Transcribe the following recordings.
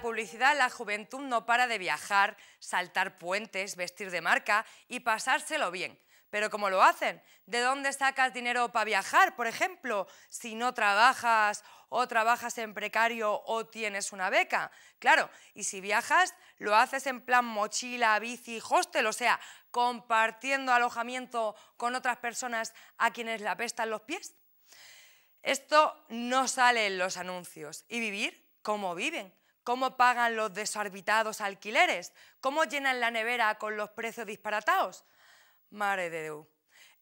publicidad, la juventud no para de viajar, saltar puentes, vestir de marca y pasárselo bien. Pero ¿cómo lo hacen? ¿De dónde sacas dinero para viajar, por ejemplo, si no trabajas o trabajas en precario o tienes una beca? Claro, y si viajas, lo haces en plan mochila, bici, hostel, o sea, compartiendo alojamiento con otras personas a quienes le apestan los pies. Esto no sale en los anuncios. ¿Y vivir? como viven? cómo pagan los desorbitados alquileres, cómo llenan la nevera con los precios disparatados. Madre de Dios,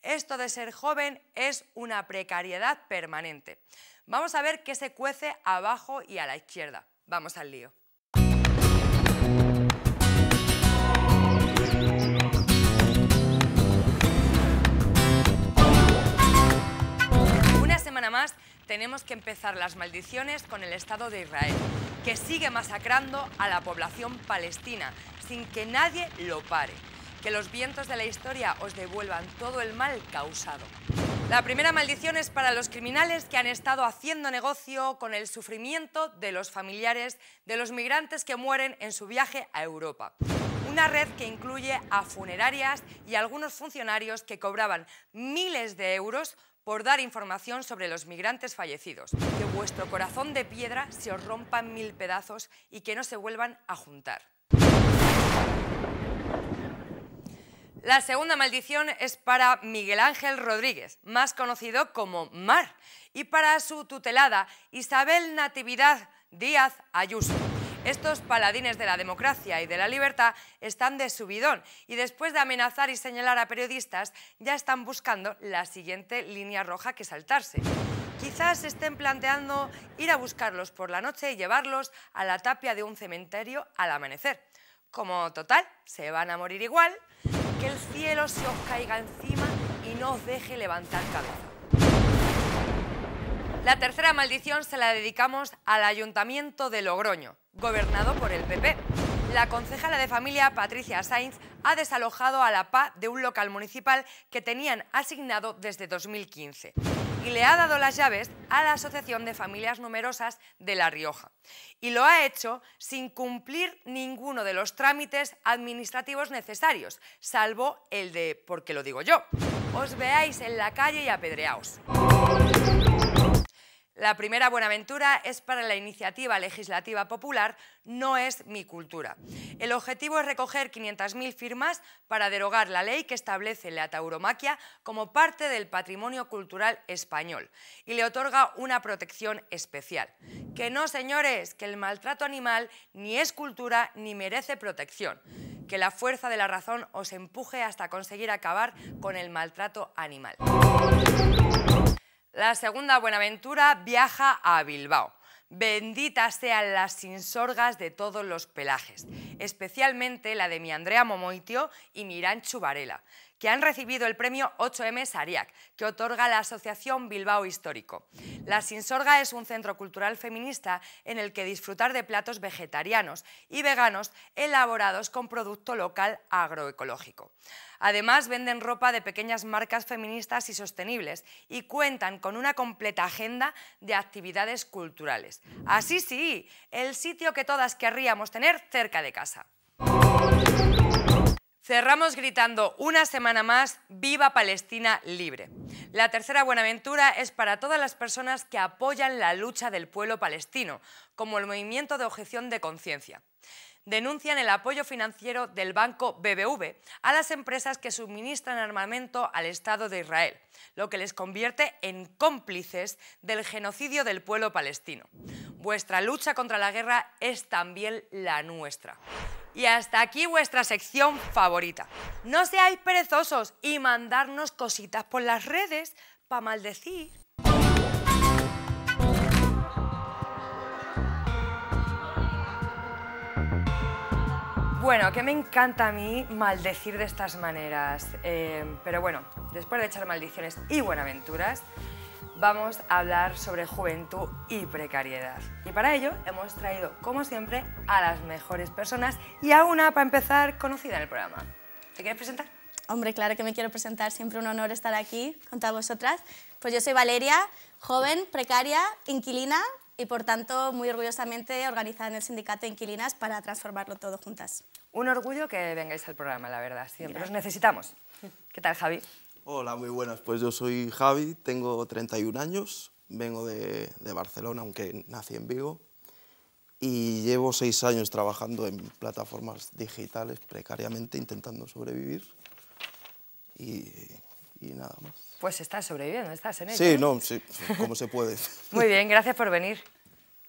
esto de ser joven es una precariedad permanente. Vamos a ver qué se cuece abajo y a la izquierda. Vamos al lío. Una semana más tenemos que empezar las maldiciones con el Estado de Israel, que sigue masacrando a la población palestina sin que nadie lo pare. Que los vientos de la historia os devuelvan todo el mal causado. La primera maldición es para los criminales que han estado haciendo negocio con el sufrimiento de los familiares de los migrantes que mueren en su viaje a Europa. Una red que incluye a funerarias y algunos funcionarios que cobraban miles de euros por dar información sobre los migrantes fallecidos. Que vuestro corazón de piedra se os rompa en mil pedazos y que no se vuelvan a juntar. La segunda maldición es para Miguel Ángel Rodríguez, más conocido como Mar, y para su tutelada Isabel Natividad Díaz Ayuso. Estos paladines de la democracia y de la libertad están de subidón y después de amenazar y señalar a periodistas ya están buscando la siguiente línea roja que saltarse. Quizás estén planteando ir a buscarlos por la noche y llevarlos a la tapia de un cementerio al amanecer. Como total, se van a morir igual, que el cielo se os caiga encima y no os deje levantar cabeza. La tercera maldición se la dedicamos al Ayuntamiento de Logroño, gobernado por el PP. La concejala de familia Patricia Sainz ha desalojado a la PA de un local municipal que tenían asignado desde 2015 y le ha dado las llaves a la Asociación de Familias Numerosas de La Rioja. Y lo ha hecho sin cumplir ninguno de los trámites administrativos necesarios, salvo el de porque lo digo yo. Os veáis en la calle y apedreaos. La primera buenaventura es para la iniciativa legislativa popular No es mi cultura. El objetivo es recoger 500.000 firmas para derogar la ley que establece la tauromaquia como parte del patrimonio cultural español y le otorga una protección especial. Que no, señores, que el maltrato animal ni es cultura ni merece protección que la fuerza de la razón os empuje hasta conseguir acabar con el maltrato animal. La segunda Buenaventura viaja a Bilbao. Benditas sean las insorgas de todos los pelajes, especialmente la de mi Andrea Momoitio y Miranchu Varela que han recibido el premio 8M Sariac, que otorga la Asociación Bilbao Histórico. La Sinsorga es un centro cultural feminista en el que disfrutar de platos vegetarianos y veganos elaborados con producto local agroecológico. Además, venden ropa de pequeñas marcas feministas y sostenibles y cuentan con una completa agenda de actividades culturales. Así sí, el sitio que todas querríamos tener cerca de casa. Cerramos gritando una semana más, viva Palestina libre. La tercera Buenaventura es para todas las personas que apoyan la lucha del pueblo palestino, como el movimiento de objeción de conciencia. Denuncian el apoyo financiero del banco BBV a las empresas que suministran armamento al Estado de Israel, lo que les convierte en cómplices del genocidio del pueblo palestino. Vuestra lucha contra la guerra es también la nuestra. Y hasta aquí vuestra sección favorita. No seáis perezosos y mandarnos cositas por las redes para maldecir. Bueno, que me encanta a mí maldecir de estas maneras. Eh, pero bueno, después de echar maldiciones y buenaventuras, vamos a hablar sobre juventud y precariedad. Y para ello hemos traído, como siempre, a las mejores personas y a una, para empezar, conocida en el programa. ¿Te quieres presentar? Hombre, claro que me quiero presentar, siempre un honor estar aquí con todas vosotras. Pues yo soy Valeria, joven, precaria, inquilina y por tanto muy orgullosamente organizada en el sindicato de inquilinas para transformarlo todo juntas. Un orgullo que vengáis al programa, la verdad, siempre. os necesitamos. ¿Qué tal, Javi? Hola, muy buenas. Pues yo soy Javi, tengo 31 años, vengo de, Barcelona, aunque nací en Vigo, y llevo seis años trabajando en plataformas digitales precariamente, intentando sobrevivir. Y, nada más. Pues estás sobreviviendo, estás en ello. Sí, ¿eh? no, sí, como se puede. muy bien, gracias por venir.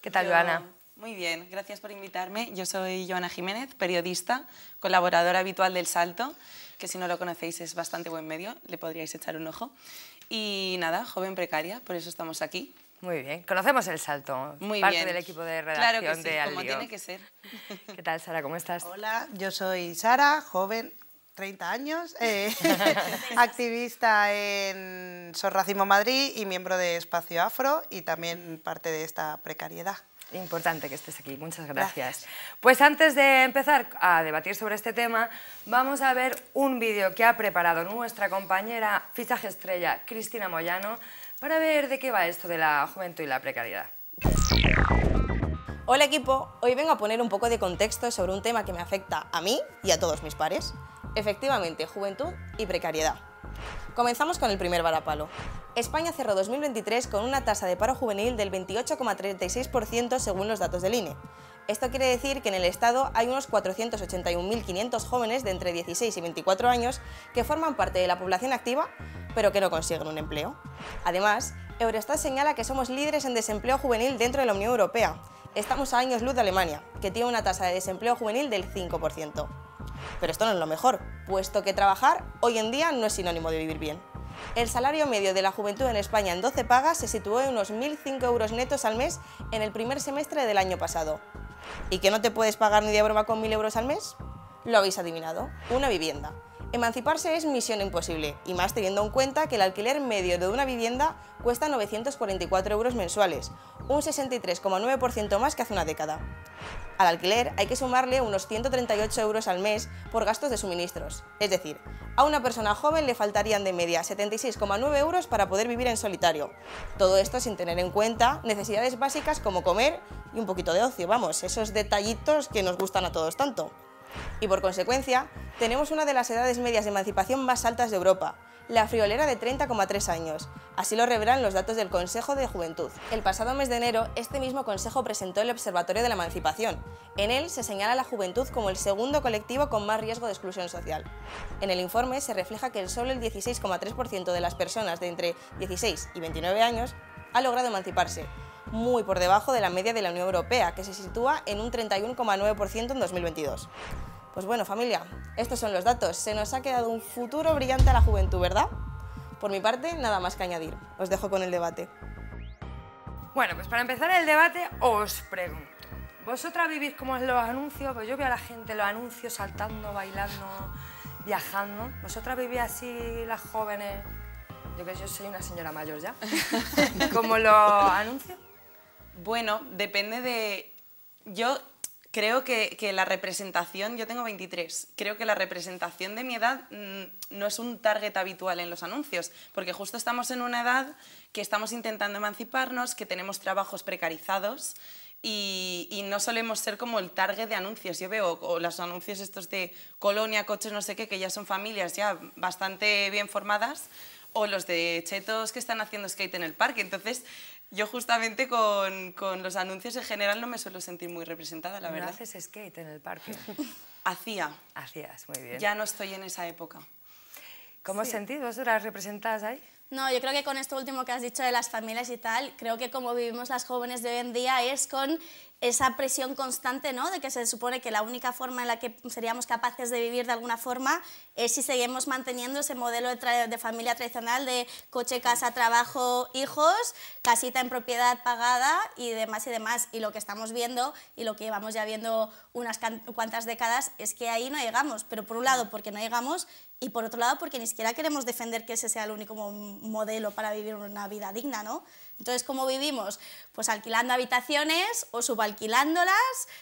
¿Qué tal, Joana? Muy bien, gracias por invitarme. Yo soy Joana Jiménez, periodista, colaboradora habitual del Salto que si no lo conocéis es bastante buen medio, le podríais echar un ojo. Y nada, joven precaria, por eso estamos aquí. Muy bien, conocemos el salto, Muy parte del equipo de redacción claro que sí, como tiene que ser. ¿Qué tal, Sara? ¿Cómo estás? Hola, yo soy Sara, joven, 30 años, eh, activista en Sorracimo Madrid y miembro de Espacio Afro y también parte de esta precariedad. Importante que estés aquí, muchas gracias. Pues antes de empezar a debatir sobre este tema, vamos a ver un vídeo que ha preparado nuestra compañera fichaje estrella Cristina Moyano para ver de qué va esto de la juventud y la precariedad. Hola equipo, hoy vengo a poner un poco de contexto sobre un tema que me afecta a mí y a todos mis pares. Efectivamente, juventud y precariedad. Comenzamos con el primer varapalo. España cerró 2023 con una tasa de paro juvenil del 28,36% según los datos del INE. Esto quiere decir que en el Estado hay unos 481.500 jóvenes de entre 16 y 24 años que forman parte de la población activa, pero que no consiguen un empleo. Además, Eurostat señala que somos líderes en desempleo juvenil dentro de la Unión Europea. Estamos a años luz de Alemania, que tiene una tasa de desempleo juvenil del 5%. Pero esto no es lo mejor, puesto que trabajar hoy en día no es sinónimo de vivir bien. El salario medio de la juventud en España en 12 pagas se situó en unos 1.005 euros netos al mes en el primer semestre del año pasado. ¿Y que no te puedes pagar ni de broma con 1.000 euros al mes? Lo habéis adivinado, una vivienda. Emanciparse es misión imposible, y más teniendo en cuenta que el alquiler medio de una vivienda cuesta 944 euros mensuales, un 63,9% más que hace una década. Al alquiler hay que sumarle unos 138 euros al mes por gastos de suministros, es decir, a una persona joven le faltarían de media 76,9 euros para poder vivir en solitario. Todo esto sin tener en cuenta necesidades básicas como comer y un poquito de ocio, vamos, esos detallitos que nos gustan a todos tanto y por consecuencia tenemos una de las edades medias de emancipación más altas de Europa, la friolera de 30,3 años. Así lo revelan los datos del Consejo de Juventud. El pasado mes de enero, este mismo Consejo presentó el Observatorio de la Emancipación. En él se señala a la juventud como el segundo colectivo con más riesgo de exclusión social. En el informe se refleja que solo el 16,3% de las personas de entre 16 y 29 años ha logrado emanciparse, muy por debajo de la media de la Unión Europea, que se sitúa en un 31,9% en 2022. Pues bueno, familia, estos son los datos. Se nos ha quedado un futuro brillante a la juventud, ¿verdad? Por mi parte, nada más que añadir. Os dejo con el debate. Bueno, pues para empezar el debate os pregunto, ¿vosotras vivís como en los anuncios? Pues yo veo a la gente los anuncios saltando, bailando, viajando. ¿Vosotras vivís así las jóvenes? Yo que yo soy una señora mayor ya. ¿Como los anuncios? Bueno, depende de... Yo creo que, la representación, yo tengo 23, creo que la representación de mi edad mm, no es un target habitual en los anuncios, porque justo estamos en una edad que estamos intentando emanciparnos, que tenemos trabajos precarizados. Y, no solemos ser como el target de anuncios. Yo veo los anuncios estos de Colonia, coches, no sé qué, que ya son familias ya bastante bien formadas, o los de chetos que están haciendo skate en el parque. Entonces, yo justamente con, con, los anuncios en general no me suelo sentir muy representada, la ¿No verdad. haces skate en el parque? Hacía. Hacías, muy bien. Ya no estoy en esa época. ¿Cómo sí. os sentís vosotras representadas ahí? No, yo creo que con esto último que has dicho de las familias y tal, creo que como vivimos las jóvenes de hoy en día es con esa presión constante, ¿no? De que se supone que la única forma en la que seríamos capaces de vivir de alguna forma es si seguimos manteniendo ese modelo de, familia tradicional de coche, casa, trabajo, hijos, casita en propiedad pagada y demás y demás. Y lo que estamos viendo y lo que vamos ya viendo unas cuantas décadas es que ahí no llegamos. Pero por un lado porque no llegamos y por otro lado porque ni siquiera queremos defender que ese sea el único modelo para vivir una vida digna, ¿no? Entonces, ¿cómo vivimos? Pues alquilando habitaciones o subalquilándolas,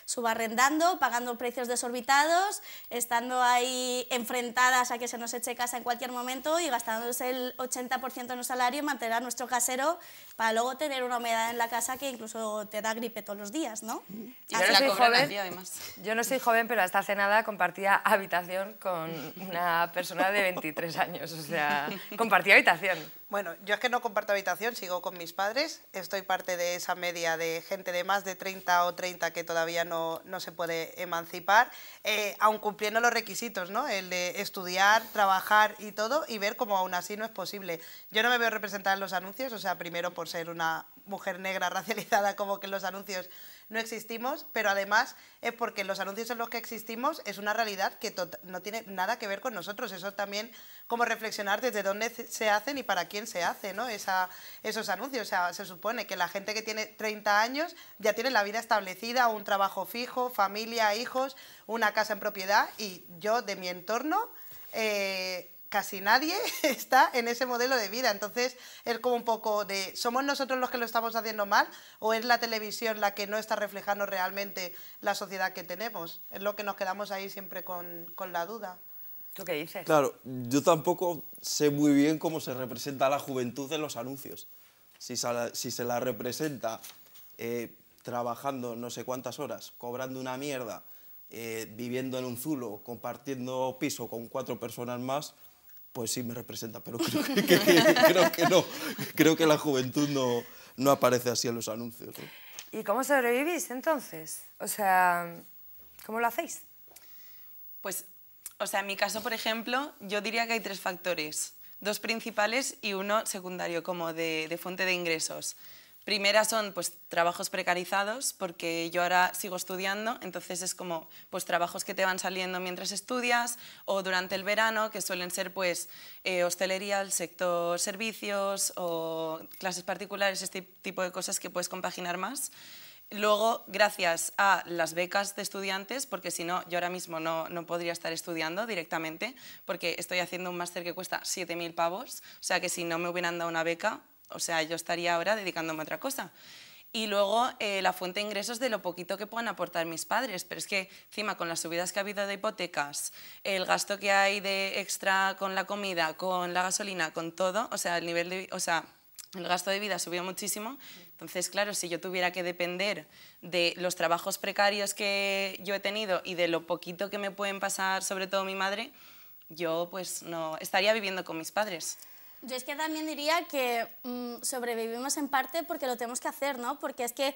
subarrendando, pagando precios desorbitados, estando ahí enfrentadas a que se nos eche casa en cualquier momento y gastándose el 80% de nuestro salario en mantener a nuestro casero para luego tener una humedad en la casa que incluso te da gripe todos los días, ¿no? Yo no, soy joven, yo no soy joven, pero hasta hace nada compartía habitación con una persona de 23 años, o sea, compartía habitación. Bueno, yo es que no comparto habitación, sigo con mis padres, estoy parte de esa media de gente de más de 30 o 30 que todavía no, no se puede emancipar, eh, aun cumpliendo los requisitos, ¿no? El de estudiar, trabajar y todo, y ver cómo aún así no es posible. Yo no me veo representada en los anuncios, o sea, primero por ser una mujer negra racializada como que en los anuncios no existimos, pero además es porque los anuncios en los que existimos es una realidad que no tiene nada que ver con nosotros. Eso también como reflexionar desde dónde se hacen y para quién se hace ¿no? esos anuncios. se supone que la gente que tiene 30 años ya tiene la vida establecida, un trabajo fijo, familia, hijos, una casa en propiedad y yo de mi entorno... Eh, casi nadie está en ese modelo de vida. Entonces es como un poco de, ¿somos nosotros los que lo estamos haciendo mal o es la televisión la que no está reflejando realmente la sociedad que tenemos? Es lo que nos quedamos ahí siempre con, la duda. ¿Tú qué dices? Claro, yo tampoco sé muy bien cómo se representa la juventud en los anuncios. Si, se la representa eh, trabajando no sé cuántas horas, cobrando una mierda, eh, viviendo en un zulo, compartiendo piso con cuatro personas más, pues sí me representa, pero creo que, no. Creo que la juventud no, no aparece así en los anuncios. ¿Y cómo sobrevivís entonces? O sea, ¿cómo lo hacéis? Pues, o sea, en mi caso, por ejemplo, yo diría que hay tres factores. Dos principales y uno secundario, como de, de fuente de ingresos. Primera son pues trabajos precarizados, porque yo ahora sigo estudiando, entonces es como pues trabajos que te van saliendo mientras estudias o durante el verano, que suelen ser pues eh, hostelería, el sector servicios o clases particulares, este tipo de cosas que puedes compaginar más. Luego, gracias a las becas de estudiantes, porque si no, yo ahora mismo no, no podría estar estudiando directamente, porque estoy haciendo un máster que cuesta 7.000 pavos, o sea que si no me hubieran dado una beca, o sea, yo estaría ahora dedicándome a otra cosa. Y luego eh, la fuente de ingresos de lo poquito que puedan aportar mis padres. Pero es que encima con las subidas que ha habido de hipotecas, el gasto que hay de extra con la comida, con la gasolina, con todo, o sea, el nivel sea, el gasto de vida subió muchísimo. Entonces, claro, si yo tuviera que depender de los trabajos precarios que yo he tenido y de lo poquito que me pueden pasar, sobre todo mi madre, yo pues no estaría viviendo con mis padres. Yo es que también diría que mm, sobrevivimos en parte porque lo tenemos que hacer, ¿no? Porque es que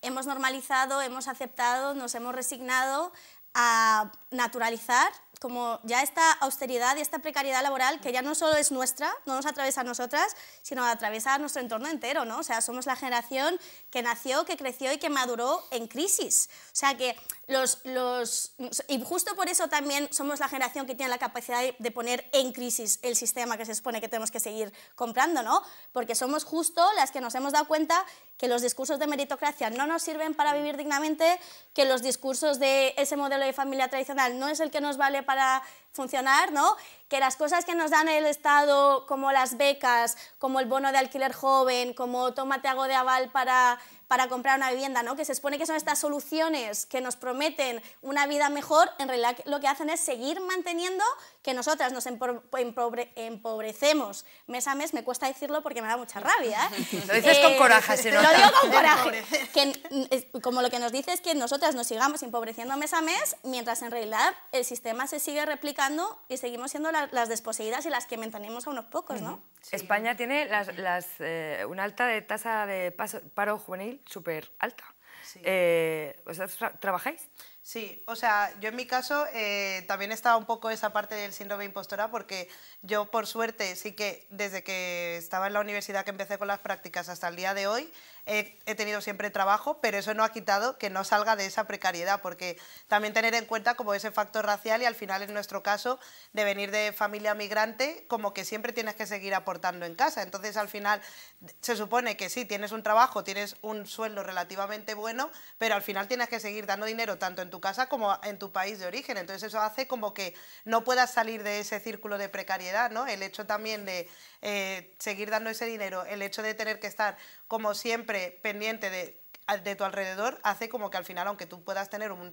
hemos normalizado, hemos aceptado, nos hemos resignado a naturalizar como ya esta austeridad y esta precariedad laboral que ya no solo es nuestra, no nos atraviesa a nosotras, sino atraviesa a nuestro entorno entero, ¿no? O sea, somos la generación que nació, que creció y que maduró en crisis. O sea, que los, los... Y justo por eso también somos la generación que tiene la capacidad de poner en crisis el sistema que se supone que tenemos que seguir comprando, ¿no? Porque somos justo las que nos hemos dado cuenta que los discursos de meritocracia no nos sirven para vivir dignamente, que los discursos de ese modelo de familia tradicional no es el que nos vale para funcionar, ¿no? Que las cosas que nos dan el Estado, como las becas, como el bono de alquiler joven, como tómate algo de aval para, para comprar una vivienda, ¿no? Que se supone que son estas soluciones que nos prometen una vida mejor, en realidad lo que hacen es seguir manteniendo que nosotras nos empobrecemos mes a mes, me cuesta decirlo porque me da mucha rabia. ¿eh? Lo dices con eh, coraje, Lo digo con coraje. Que, como lo que nos dice es que nosotras nos sigamos empobreciendo mes a mes, mientras en realidad el sistema se sigue replicando y seguimos siendo las desposeídas y las que mantenemos a unos pocos, ¿no? España tiene eh, una alta de tasa de paro juvenil súper alta. Eh, trabajáis? Sí, o sea, yo en mi caso eh, también estaba un poco esa parte del síndrome impostora porque yo por suerte sí que desde que estaba en la universidad que empecé con las prácticas hasta el día de hoy he, tenido siempre trabajo, pero eso no ha quitado que no salga de esa precariedad, porque también tener en cuenta como ese factor racial y al final en nuestro caso de venir de familia migrante, como que siempre tienes que seguir aportando en casa. Entonces al final se supone que sí, tienes un trabajo, tienes un sueldo relativamente bueno, pero al final tienes que seguir dando dinero tanto en tu casa como en tu país de origen. Entonces eso hace como que no puedas salir de ese círculo de precariedad, ¿no? El hecho también de eh, seguir dando ese dinero, el hecho de tener que estar como siempre, pendiente de, de tu alrededor, hace como que al final, aunque tú puedas tener un,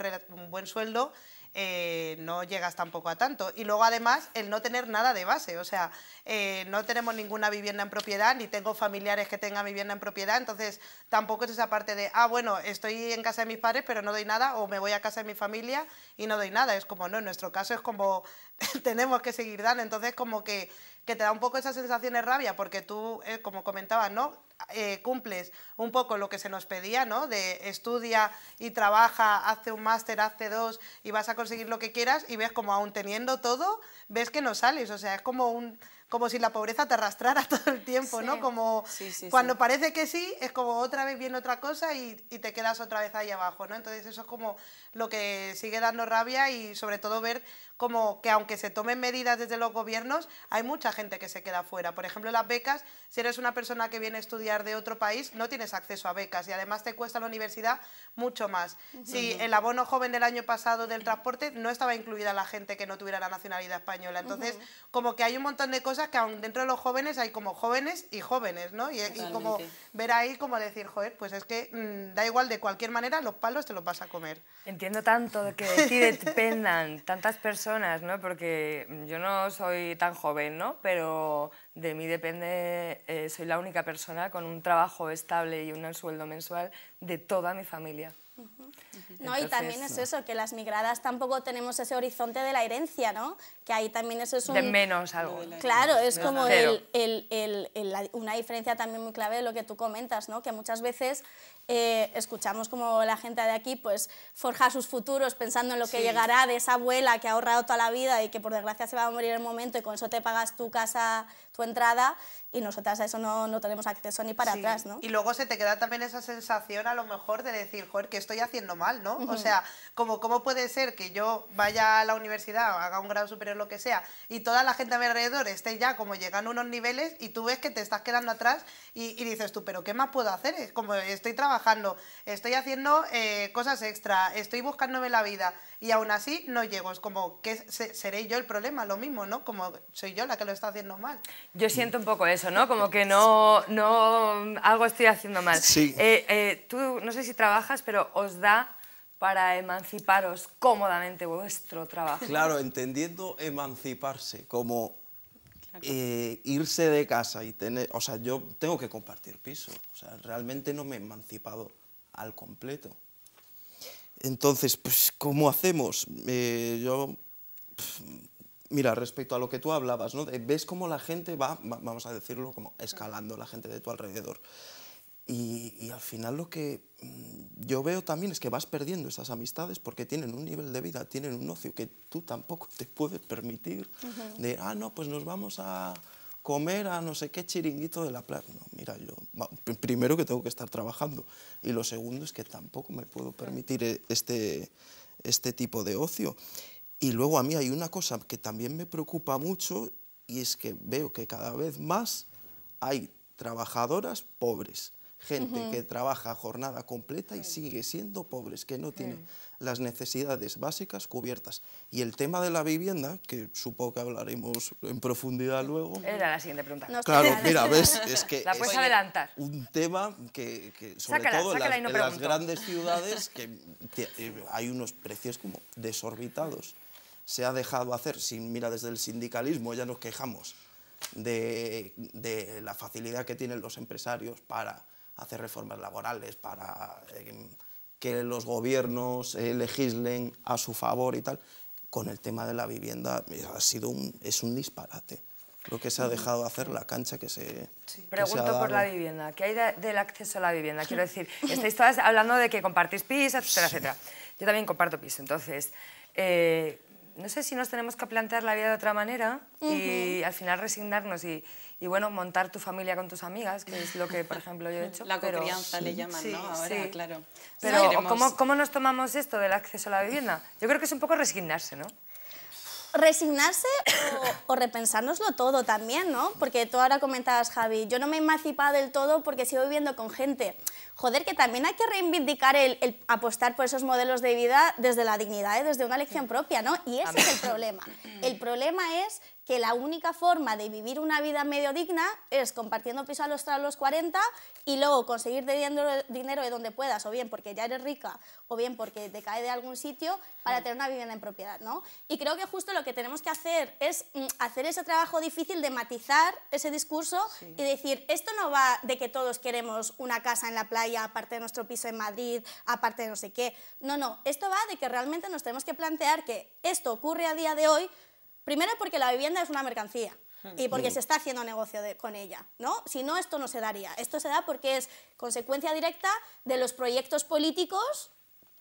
buen sueldo, eh, no llegas tampoco a tanto. Y luego además el no tener nada de base, o sea, eh, no tenemos ninguna vivienda en propiedad, ni tengo familiares que tengan vivienda en propiedad, entonces tampoco es esa parte de, ah, bueno, estoy en casa de mis padres pero no doy nada, o me voy a casa de mi familia y no doy nada. Es como, no, en nuestro caso es como tenemos que seguir dando. Entonces, como que, te da un poco esa sensación de rabia, porque tú, eh, como comentabas, ¿no? Eh, cumples un poco lo que se nos pedía, ¿no? De estudia y trabaja, hace un máster, hace dos y vas a conseguir lo que quieras y ves como aún teniendo todo, ves que no sales. O sea, es como un como si la pobreza te arrastrara todo el tiempo, ¿no? Como cuando parece que sí, es como otra vez viene otra cosa y, te quedas otra vez ahí abajo, ¿no? Entonces eso es como lo que sigue dando rabia y sobre todo ver como que aunque se tomen medidas desde los gobiernos, hay mucha gente que se queda fuera. Por ejemplo, las becas, si eres una persona que viene a estudiar de otro país, no tienes acceso a becas y además te cuesta la universidad mucho más. Si el abono joven del año pasado del transporte no estaba incluida la gente que no tuviera la nacionalidad española. Entonces, como que hay un montón de cosas que aún dentro de los jóvenes hay como jóvenes y jóvenes, ¿no? Y, como ver ahí como decir, joder, pues es que mm, da igual de cualquier manera, los palos te los vas a comer. Entiendo tanto de que de ti dependan tantas personas, ¿no? Porque yo no soy tan joven, ¿no? Pero de mí depende, eh, soy la única persona con un trabajo estable y un sueldo mensual de toda mi familia no, y también es eso, que las migradas tampoco tenemos ese horizonte de la herencia, ¿no? Que ahí también eso es un... De menos algo. Claro, es como una diferencia también muy clave de lo que tú comentas, ¿no? Que muchas veces eh, escuchamos como la gente de aquí pues forja sus futuros pensando en lo que llegará de esa abuela que ha ahorrado toda la vida y que por desgracia se va a morir en el momento y con eso te pagas tu casa, entrada y nosotras a eso no, no tenemos acceso ni para atrás, ¿no? Y luego se te queda también esa sensación a lo mejor de decir, joder, que estoy haciendo mal, ¿no? O sea, como cómo puede ser que yo vaya a la universidad, haga un grado superior, lo que sea, y toda la gente a mi alrededor esté ya como llegando a unos niveles y tú ves que te estás quedando atrás y, dices tú, pero ¿qué más puedo hacer? Es como estoy trabajando, estoy haciendo eh, cosas extra, estoy buscándome la vida y aún así no llego. Es como que seré yo el problema, lo mismo, ¿no? Como soy yo la que lo está haciendo mal. Yo siento un poco eso, ¿no? Como que no, no algo estoy haciendo mal. Sí. Eh, eh, tú no sé si trabajas, pero os da para emanciparos cómodamente vuestro trabajo. Claro, entendiendo emanciparse como eh, irse de casa y tener, o sea, yo tengo que compartir piso, o sea, realmente no me he emancipado al completo. Entonces, pues, ¿cómo hacemos? Eh, yo, mira, respecto a lo que tú hablabas, ¿no? Ves cómo la gente va, vamos a decirlo, como escalando la gente de tu alrededor. Y, al final lo que mm, yo veo también es que vas perdiendo esas amistades porque tienen un nivel de vida, tienen un ocio que tú tampoco te puedes permitir. De, ah, no, pues nos vamos a, comer a no sé qué chiringuito de la playa No, mira, yo primero que tengo que estar trabajando y lo segundo es que tampoco me puedo permitir eh, este, este tipo de ocio. Y luego a mí hay una cosa que también me preocupa mucho y es que veo que cada vez más hay trabajadoras pobres, gente que trabaja jornada completa y sigue siendo pobres, que no tiene las necesidades básicas cubiertas. Y el tema de la vivienda, que supongo que hablaremos en profundidad luego... Era la siguiente pregunta. claro, mira, ves, es que... La puedes adelantar. Un tema que, sobre todo en, las, grandes ciudades, que eh, hay unos precios como desorbitados. Se ha dejado hacer, sin, mira, desde el sindicalismo ya nos quejamos de, la facilidad que tienen los empresarios para hacer reformas laborales, para... Eh, que los gobiernos eh, legislen a su favor y tal, con el tema de la vivienda ha sido un, es un disparate lo que se ha dejado hacer, la cancha que se... Pregunto por la vivienda. ¿Qué hay del acceso a la vivienda? Quiero decir, estáis todas hablando de que compartís pis, etcétera, etcétera. Yo también comparto piso entonces... Eh, no sé si nos tenemos que plantear la vida de otra manera y al final resignarnos y, bueno, montar tu familia con tus amigas, que es lo que, por ejemplo, yo he hecho. La crianza le llaman, ¿no? Ahora, claro. Pero, ¿cómo, ¿cómo nos tomamos esto del acceso a la vivienda? Yo creo que es un poco resignarse, ¿no? resignarse o, repensárnoslo todo también, ¿no? Porque tú ahora comentabas, Javi, yo no me he emancipado del todo porque sigo viviendo con gente. Joder, que también hay que reivindicar el, apostar por esos modelos de vida desde la dignidad, ¿eh? desde una elección propia, ¿no? Y ese es el problema. El problema es que la única forma de vivir una vida medio digna es compartiendo piso a los, los 40 y luego conseguir dinero de donde puedas, o bien porque ya eres rica, o bien porque te cae de algún sitio, para tener una vivienda en propiedad, ¿no? Y creo que justo lo que tenemos que hacer es mm, hacer ese trabajo difícil de matizar ese discurso y decir, esto no va de que todos queremos una casa en la playa, aparte de nuestro piso en Madrid, aparte de no sé qué. No, no, esto va de que realmente nos tenemos que plantear que esto ocurre a día de hoy, Primero porque la vivienda es una mercancía hmm. y porque hmm. se está haciendo negocio con ella, ¿no? Si no, esto no se daría. Esto se da porque es consecuencia directa de los proyectos políticos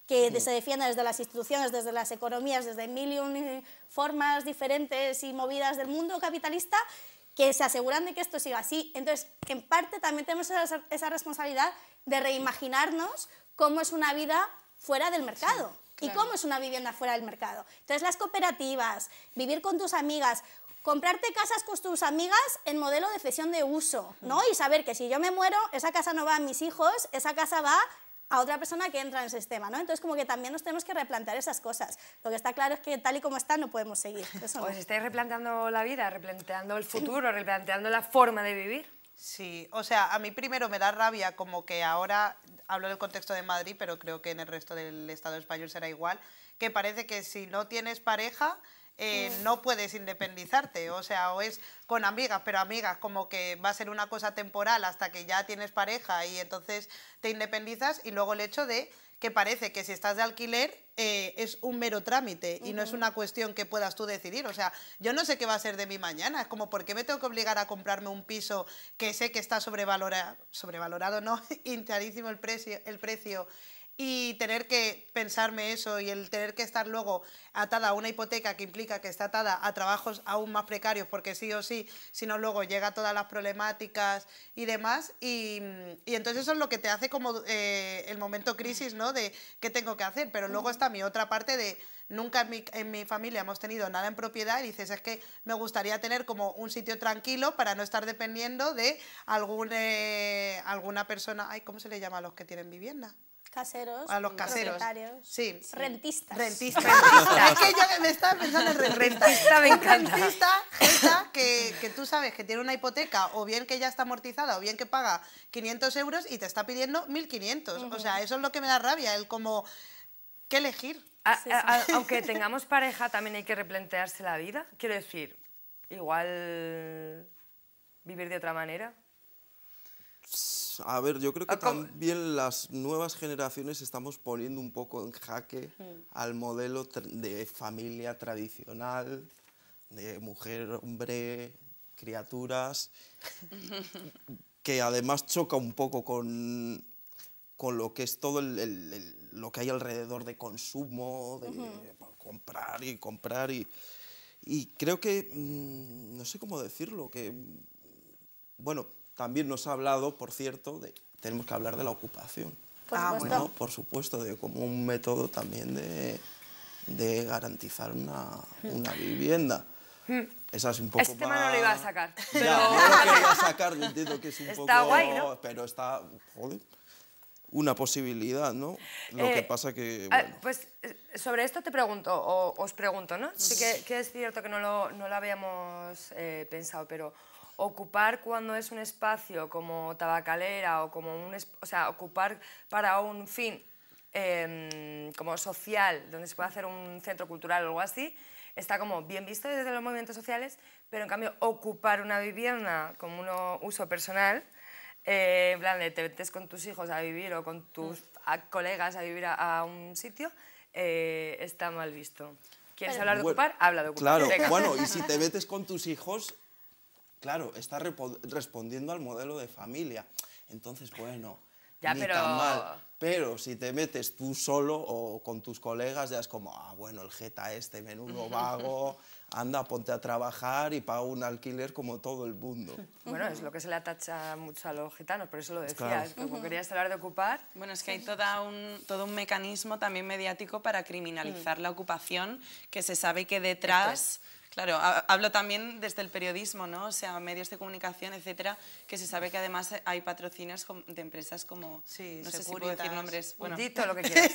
que hmm. se defienden desde las instituciones, desde las economías, desde mil y un eh, formas diferentes y movidas del mundo capitalista que se aseguran de que esto siga así. Entonces, en parte también tenemos esa responsabilidad de reimaginarnos cómo es una vida fuera del mercado. ¿Y cómo es una vivienda fuera del mercado? Entonces las cooperativas, vivir con tus amigas, comprarte casas con tus amigas en modelo de cesión de uso, ¿no? Mm. Y saber que si yo me muero, esa casa no va a mis hijos, esa casa va a otra persona que entra en el sistema, ¿no? Entonces, como que también nos tenemos que replantear esas cosas. Lo que está claro es que tal y como está no podemos seguir. Pues estáis replanteando la vida, replanteando el futuro, replanteando la forma de vivir. Sí, o sea, a mí primero me da rabia como que ahora, hablo del contexto de Madrid, pero creo que en el resto del Estado español será igual, que parece que si no tienes pareja... Eh, no puedes independizarte, o sea, o es con amigas, pero amigas como que va a ser una cosa temporal hasta que ya tienes pareja y entonces te independizas y luego el hecho de que parece que si estás de alquiler eh, es un mero trámite y no es una cuestión que puedas tú decidir. O sea, yo no sé qué va a ser de mi mañana. Es como, ¿por qué me tengo que obligar a comprarme un piso que sé que está sobrevalorado, sobrevalorado no, hinchadísimo el precio, el precio y tener que pensarme eso y el tener que estar luego atada a una hipoteca que implica que está atada a trabajos aún más precarios, porque sí o sí, si no luego llega todas las problemáticas y demás, mm, y, entonces eso es lo que te hace como eh, el momento crisis, ¿no? De qué tengo que hacer, pero luego está mi otra parte de nunca en mi, en mi, familia hemos tenido nada en propiedad y dices, es que me gustaría tener como un sitio tranquilo para no estar dependiendo de algún, eh, alguna persona, ay, ¿cómo se le llama a los que tienen vivienda? Caseros. A los caseros. Rentistas. Rentistas. Rentista. es que me pensando rentista. gente que, tú sabes que tiene una hipoteca o bien que ya está amortizada o bien que paga 500 euros y te está pidiendo 1.500. O sea, eso es lo que me da rabia, el como, ¿qué elegir? aunque tengamos pareja, también hay que replantearse la vida. Quiero decir, igual vivir de otra manera a ver, yo creo que ah, también las nuevas generaciones estamos poniendo un poco en jaque mm. al modelo de familia tradicional, de mujer, hombre, criaturas, que además choca un poco con, con lo que es todo lo que hay alrededor de consumo, de comprar y comprar. Y, y creo que, mm, no sé cómo decirlo, que, mm, bueno, también nos ha hablado, por cierto, de, tenemos que hablar de la ocupación. Por ah, supuesto. Por supuesto, de como un método también de, de garantizar una, una vivienda. Hmm. Esa es un poco este tema no lo iba a sacar. Pero... no lo quería sacar, entiendo que es un está poco... Guay, ¿no? Pero está... Joder, una posibilidad, ¿no? Lo que eh, pasa que... Eh, pues eh, sobre esto te pregunto, o os pregunto, ¿no? Sí que, es cierto que no lo, no lo habíamos pensado, pero ocupar cuando es un espacio como tabacalera o como un... O sea, ocupar para un fin em, como social, donde se puede hacer un centro cultural o algo así, está como bien visto desde los movimientos sociales, pero en cambio ocupar una vivienda como un uso personal, eh, en plan de te metes con tus hijos a vivir o con tus mm. colegas a vivir a, un sitio, eh, está mal visto. ¿Quieres hablar de ocupar? Habla de ocupar. Claro, bueno, y si te metes con tus hijos, claro, está respondiendo al modelo de familia. Entonces, bueno, ya, ni pero... tan mal. Pero si te metes tú solo o con tus colegas, ya es como, ah, bueno, el jeta este, menudo vago, anda, ponte a trabajar y paga un alquiler como todo el mundo. Bueno, es lo que se le atacha mucho a los gitanos, por eso lo pues decías, como querías hablar de ocupar... Bueno, es que hay todo un mecanismo también mediático para criminalizar mm. la ocupación, que se sabe que detrás... Claro, hablo también desde el periodismo, ¿no? O sea, medios de comunicación, etcétera, que se sabe que además hay patrocinios de empresas como... Sí, no sé si puedo decir nombres. Bueno. lo que quieras.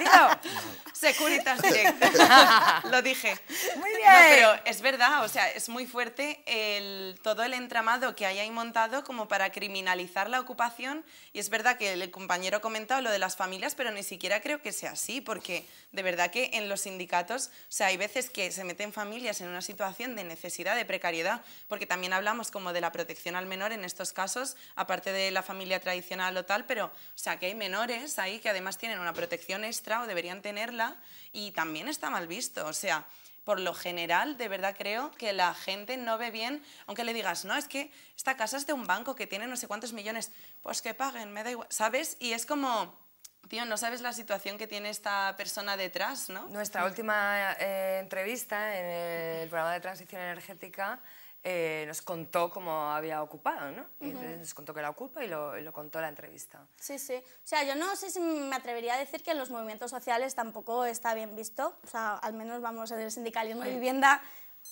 Dilo. Securitas Direct. lo dije. Muy bien. No, pero es verdad, o sea, es muy fuerte el, todo el entramado que hay ahí montado como para criminalizar la ocupación. Y es verdad que el compañero ha comentado lo de las familias, pero ni siquiera creo que sea así, porque de verdad que en los sindicatos, o sea, hay veces que se meten familias familias en una situación de necesidad, de precariedad, porque también hablamos como de la protección al menor en estos casos, aparte de la familia tradicional o tal, pero o sea que hay menores ahí que además tienen una protección extra o deberían tenerla y también está mal visto, o sea, por lo general, de verdad creo que la gente no ve bien, aunque le digas, no, es que esta casa es de un banco que tiene no sé cuántos millones, pues que paguen, me da igual, ¿sabes? Y es como, no sabes la situación que tiene esta persona detrás, ¿no? Nuestra mm. última eh, entrevista en el, programa de transición energética eh, nos contó cómo había ocupado, ¿no? Y nos contó que la ocupa y lo, contó la entrevista. Sí, sí. O sea, yo no sé si me atrevería a decir que en los movimientos sociales tampoco está bien visto. O sea, al menos vamos en el sindicalismo de vivienda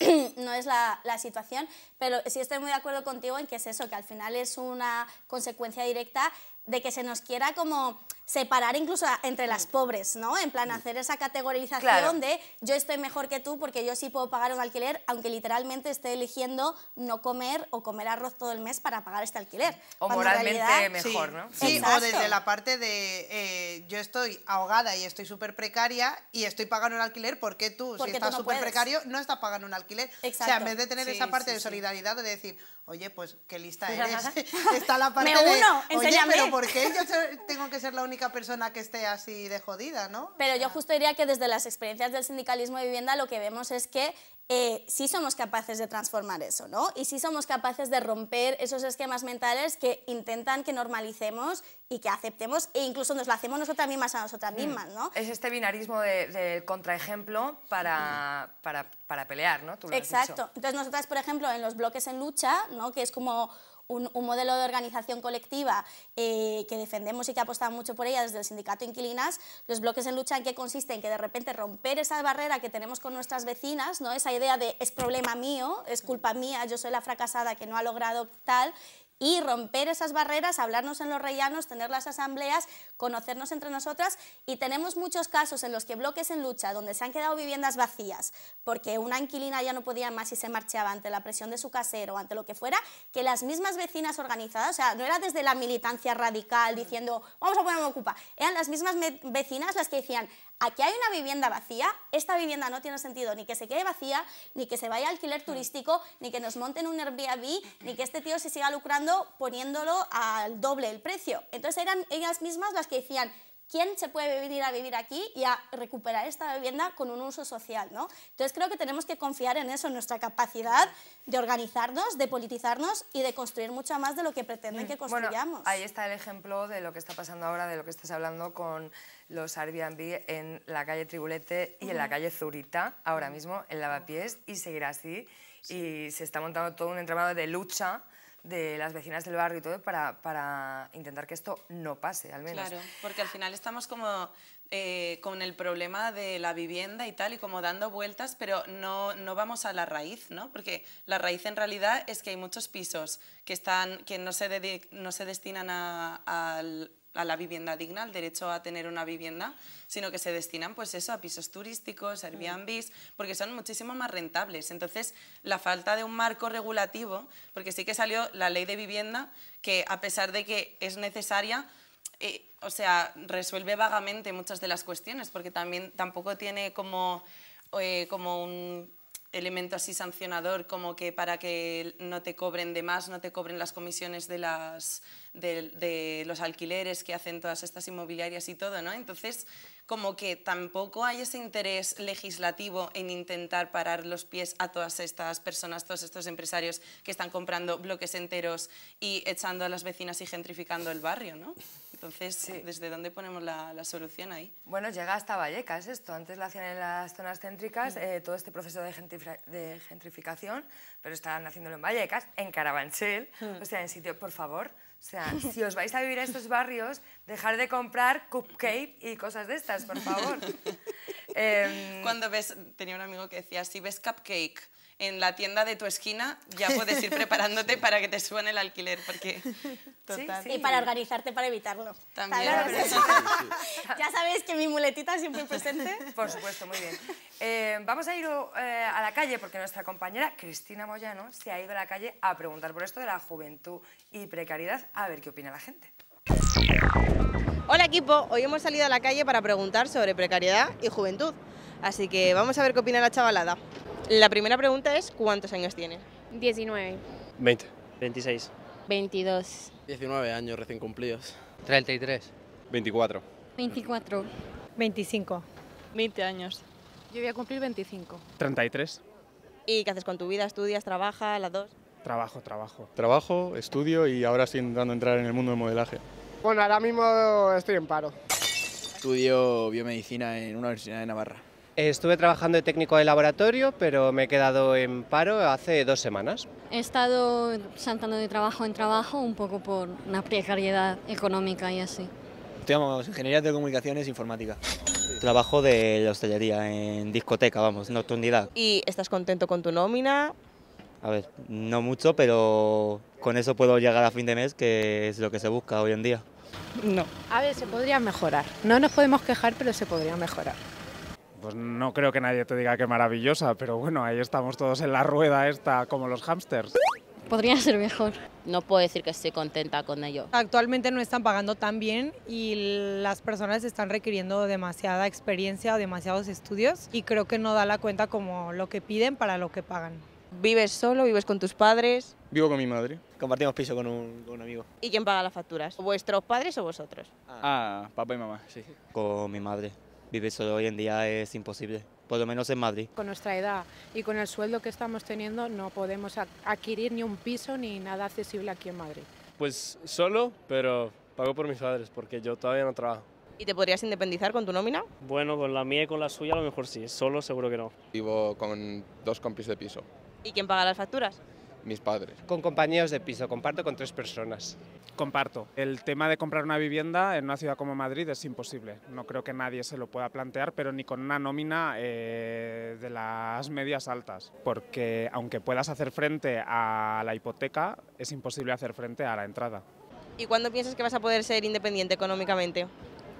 no es la, la, situación, pero sí estoy muy de acuerdo contigo en que es eso, que al final es una consecuencia directa de que se nos quiera como separar incluso entre las mm. pobres, ¿no? En plan, mm. hacer esa categorización de yo estoy mejor que tú porque yo sí puedo pagar un alquiler, aunque literalmente esté eligiendo no comer o comer arroz todo el mes para pagar este alquiler. O moralmente mejor, ¿no? Sí, o desde la parte de eh, yo estoy ahogada y estoy súper precaria y estoy pagando un alquiler, porque tú, si estás súper precario, no estás pagando un alquiler? O sea, en vez de tener esa parte de solidaridad de decir, oye, pues qué lista eres, está la parte de, oye, pero ¿por qué yo tengo que ser la única persona que esté así de jodida, ¿no? Pero yo justo diría que desde las experiencias del sindicalismo de vivienda lo que vemos es que eh, sí somos capaces de transformar eso, ¿no? Y sí somos capaces de romper esos esquemas mentales que intentan que normalicemos y que aceptemos e incluso nos lo hacemos nosotras mismas a nosotras mm. mismas, ¿no? Es este binarismo del de contraejemplo para, para, pelear, ¿no? Exacto. Entonces nosotras, por ejemplo, en los bloques en lucha, ¿no? Que es como un, modelo de organización colectiva eh, que defendemos y que ha apostado mucho por ella desde el sindicato Inquilinas, los bloques en lucha en qué consiste, en que de repente romper esa barrera que tenemos con nuestras vecinas, ¿no? esa idea de es problema mío, es culpa mía, yo soy la fracasada que no ha logrado tal, y romper esas barreras, hablarnos en los rellanos, tener las asambleas, conocernos entre nosotras y tenemos muchos casos en los que bloques en lucha donde se han quedado viviendas vacías porque una inquilina ya no podía más y se marchaba ante la presión de su casero, ante lo que fuera, que las mismas vecinas organizadas, o sea, no era desde la militancia radical diciendo vamos a poner una ocupa, eran las mismas vecinas las que decían aquí hay una vivienda vacía, esta vivienda no tiene sentido ni que se quede vacía, ni que se vaya a alquiler mm. turístico, ni que nos monten un Airbnb, ni que este tío se siga lucrando poniéndolo al doble el precio. Entonces eran ellas mismas las que decían, quién se puede venir a vivir aquí y a recuperar esta vivienda con un uso social. ¿no? Entonces creo que tenemos que confiar en eso, en nuestra capacidad de organizarnos, de politizarnos y de construir mucho más de lo que pretenden mm, que construyamos. ahí está el ejemplo de lo que está pasando ahora, de lo que estás hablando con los Airbnb en la calle Tribulete y en la calle Zurita, ahora mm. mismo en Lavapiés, y seguirá así. Y se está montando todo un entramado de lucha de las vecinas del barrio y todo para, para intentar que esto no pase, al menos. Claro, porque al final estamos como eh, con el problema de la vivienda y tal, y como dando vueltas, pero no, vamos a la raíz, ¿no? Porque la raíz en realidad es que hay muchos pisos que, están, que no, se no se destinan a, la vivienda digna, al derecho a tener una vivienda, sino que se destinan, pues eso, a pisos turísticos, mm. Airbnb, porque son muchísimo más rentables. Entonces, la falta de un marco regulativo, porque sí que salió la ley de vivienda, que a pesar de que es necesaria, o sea, resuelve vagamente muchas de las cuestiones, porque también tampoco tiene eh, como, un elemento así sancionador, como que para que no te cobren de más, no te cobren las comisiones de, las, de los alquileres que hacen todas estas inmobiliarias y todo, ¿no? Entonces, como que tampoco hay ese interés legislativo en intentar parar los pies a todas estas personas, todos estos empresarios que están comprando bloques enteros y echando a las vecinas y gentrificando el barrio, ¿no? Entonces, ¿desde dónde ponemos la, solución ahí? Bueno, llega hasta Vallecas esto. Antes lo hacían en las zonas céntricas, eh, todo este proceso de, gentrificación, pero están haciéndolo en Vallecas, en Carabanchel, o sea, en sitio, por favor. O sea, si os vais a vivir a estos barrios, dejar de comprar cupcake y cosas de estas, por favor. Em, Cuando ves, tenía un amigo que decía, si ves cupcake en la tienda de tu esquina ya puedes ir preparándote para que te suban el alquiler, porque... Total. Y para organizarte para evitarlo. También. ya sabes que mi muletita siempre presente. Por supuesto, muy bien. Eh, vamos a ir eh, a la calle porque nuestra compañera Cristina Moyano se ha ido a la calle a preguntar por esto de la juventud y precariedad, a ver qué opina la gente. Hola equipo, hoy hemos salido a la calle para preguntar sobre precariedad y juventud, así que vamos a ver qué opina la chavalada. La primera pregunta es, ¿cuántos años tienes? 19. 20. 26. 22. 19 años recién cumplidos. 33. 24. 24. 25. 20 años. Yo voy a cumplir 25. 33. ¿Y qué haces con tu vida? ¿Estudias? ¿Trabajas? ¿Las dos? Trabajo, trabajo. Trabajo, estudio y ahora estoy intentando entrar en el mundo del modelaje. Bueno, ahora mismo estoy en paro. Estudio biomedicina en una universidad de Navarra. Estuve trabajando de técnico de laboratorio, pero me he quedado en paro hace dos semanas. He estado saltando de trabajo en trabajo un poco por una precariedad económica y así. en Ingeniería de Comunicaciones e Informática. Trabajo de la hostelería en discoteca, vamos, nocturnidad. ¿Y estás contento con tu nómina? A ver, no mucho, pero con eso puedo llegar a fin de mes, que es lo que se busca hoy en día. No. A ver, se podría mejorar. No nos podemos quejar, pero se podría mejorar pues no creo que nadie te diga que maravillosa, pero bueno, ahí estamos todos en la rueda esta, como los hámsters. Podría ser mejor. No puedo decir que estoy contenta con ello. Actualmente no están pagando tan bien y las personas están requiriendo demasiada experiencia o demasiados estudios y creo que no da la cuenta como lo que piden para lo que pagan. ¿Vives solo? ¿Vives con tus padres? Vivo con mi madre. Compartimos piso con un, amigo. ¿Y quién paga las facturas? ¿Vuestros padres o vosotros? ah papá y mamá, sí. Con mi madre vivir solo hoy en día es imposible, por lo menos en Madrid. Con nuestra edad y con el sueldo que estamos teniendo no podemos adquirir ni un piso ni nada accesible aquí en Madrid. Pues solo, pero pago por mis padres porque yo todavía no trabajo. ¿Y te podrías independizar con tu nómina? Bueno, con la mía y con la suya a lo mejor sí, solo seguro que no. Vivo con dos compis de piso. ¿Y quién paga las facturas? mis padres. Con compañeros de piso, comparto con tres personas. Comparto. El tema de comprar una vivienda en una ciudad como Madrid es imposible. No creo que nadie se lo pueda plantear, pero ni con una nómina eh, de las medias altas. Porque aunque puedas hacer frente a la hipoteca, es imposible hacer frente a la entrada. ¿Y cuándo piensas que vas a poder ser independiente económicamente?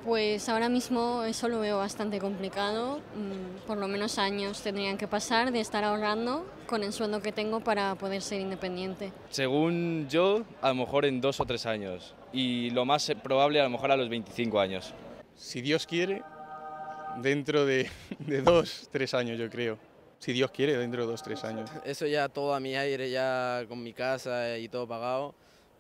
Pues ahora mismo eso lo veo bastante complicado. Mm, por lo menos años tendrían que pasar de estar ahorrando con el sueldo que tengo para poder ser independiente. Según yo, a lo mejor en dos o tres años. Y lo más probable a lo mejor a los 25 años. Si Dios quiere, dentro de, de dos, tres años yo creo. Si Dios quiere, dentro de dos, tres años. Eso ya todo a mi aire, ya con mi casa y todo pagado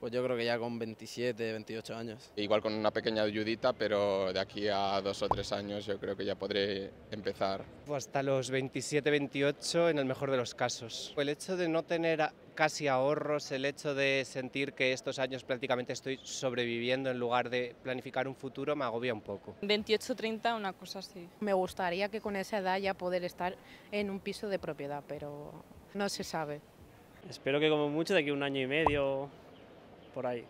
pues yo creo que ya con 27, 28 años. Igual con una pequeña ayudita, pero de aquí a dos o tres años yo creo que ya podré empezar. Pues hasta los 27, 28 en el mejor de los casos. El hecho de no tener casi ahorros, el hecho de sentir que estos años prácticamente estoy sobreviviendo en lugar de planificar un futuro me agobia un poco. 28, 30, una cosa así. Me gustaría que con esa edad ya poder estar en un piso de propiedad, pero no se sabe. Espero que como mucho de aquí a un año y medio por ahí.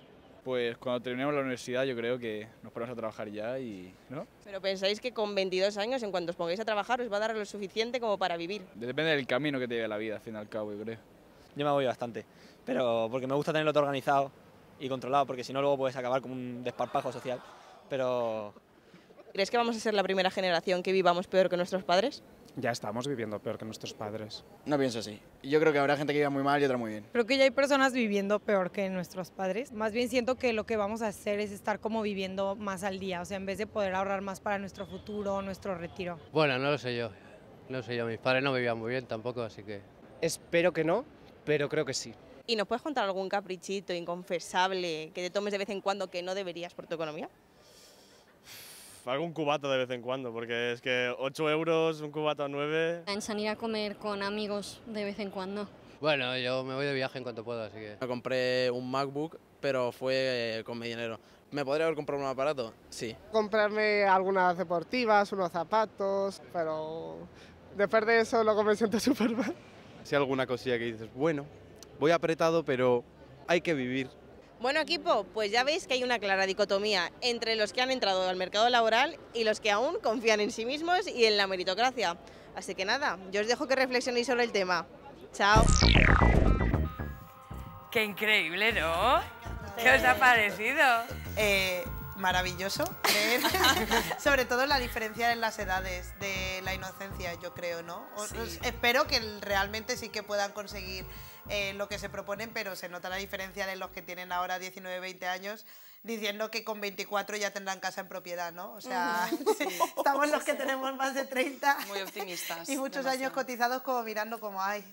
Pues cuando terminemos la universidad yo creo que nos ponemos a trabajar ya y... ¿no? ¿Pero pensáis que con 22 años, en cuanto os pongáis a trabajar, os va a dar lo suficiente como para vivir? Depende del camino que te lleve la vida, al fin y al cabo, yo creo. Yo me voy bastante, pero porque me gusta tenerlo todo organizado y controlado, porque si no luego puedes acabar con un desparpajo social, pero... ¿Crees que vamos a ser la primera generación que vivamos peor que nuestros padres? ya estamos viviendo peor que nuestros padres. No pienso así. Yo creo que habrá gente que viva muy mal y otra muy bien. Creo que ya hay personas viviendo peor que nuestros padres. Más bien siento que lo que vamos a hacer es estar como viviendo más al día, o sea, en vez de poder ahorrar más para nuestro futuro, nuestro retiro. Bueno, no lo sé yo. No lo sé yo, mis padres no vivían muy bien tampoco, así que... Espero que no, pero creo que sí. ¿Y nos puedes contar algún caprichito inconfesable que te tomes de vez en cuando que no deberías por tu economía? hago un cubata de vez en cuando, porque es que 8 euros, un cubata 9. En ir a comer con amigos de vez en cuando. Bueno, yo me voy de viaje en cuanto puedo, así que. Me compré un MacBook, pero fue eh, con mi dinero. ¿Me podría haber comprado un aparato? Sí. Comprarme algunas deportivas, unos zapatos, pero después de eso luego me siento súper mal. Si alguna cosilla que dices, bueno, voy apretado, pero hay que vivir. Bueno equipo, pues ya veis que hay una clara dicotomía entre los que han entrado al mercado laboral y los que aún confían en sí mismos y en la meritocracia. Así que nada, yo os dejo que reflexionéis sobre el tema. Chao. Qué increíble, ¿no? ¿Qué os ha parecido? Eh, maravilloso, sobre todo la diferencia en las edades de inocencia, yo creo, ¿no? Espero que realmente sí que puedan conseguir eh, lo que se proponen, pero se nota la diferencia de los que tienen ahora 19, 20 años diciendo que con 24 ya tendrán casa en propiedad, ¿no? O sea, mm, estamos los que tenemos más de 30. Muy optimistas. Y muchos años cotizados como mirando como, hay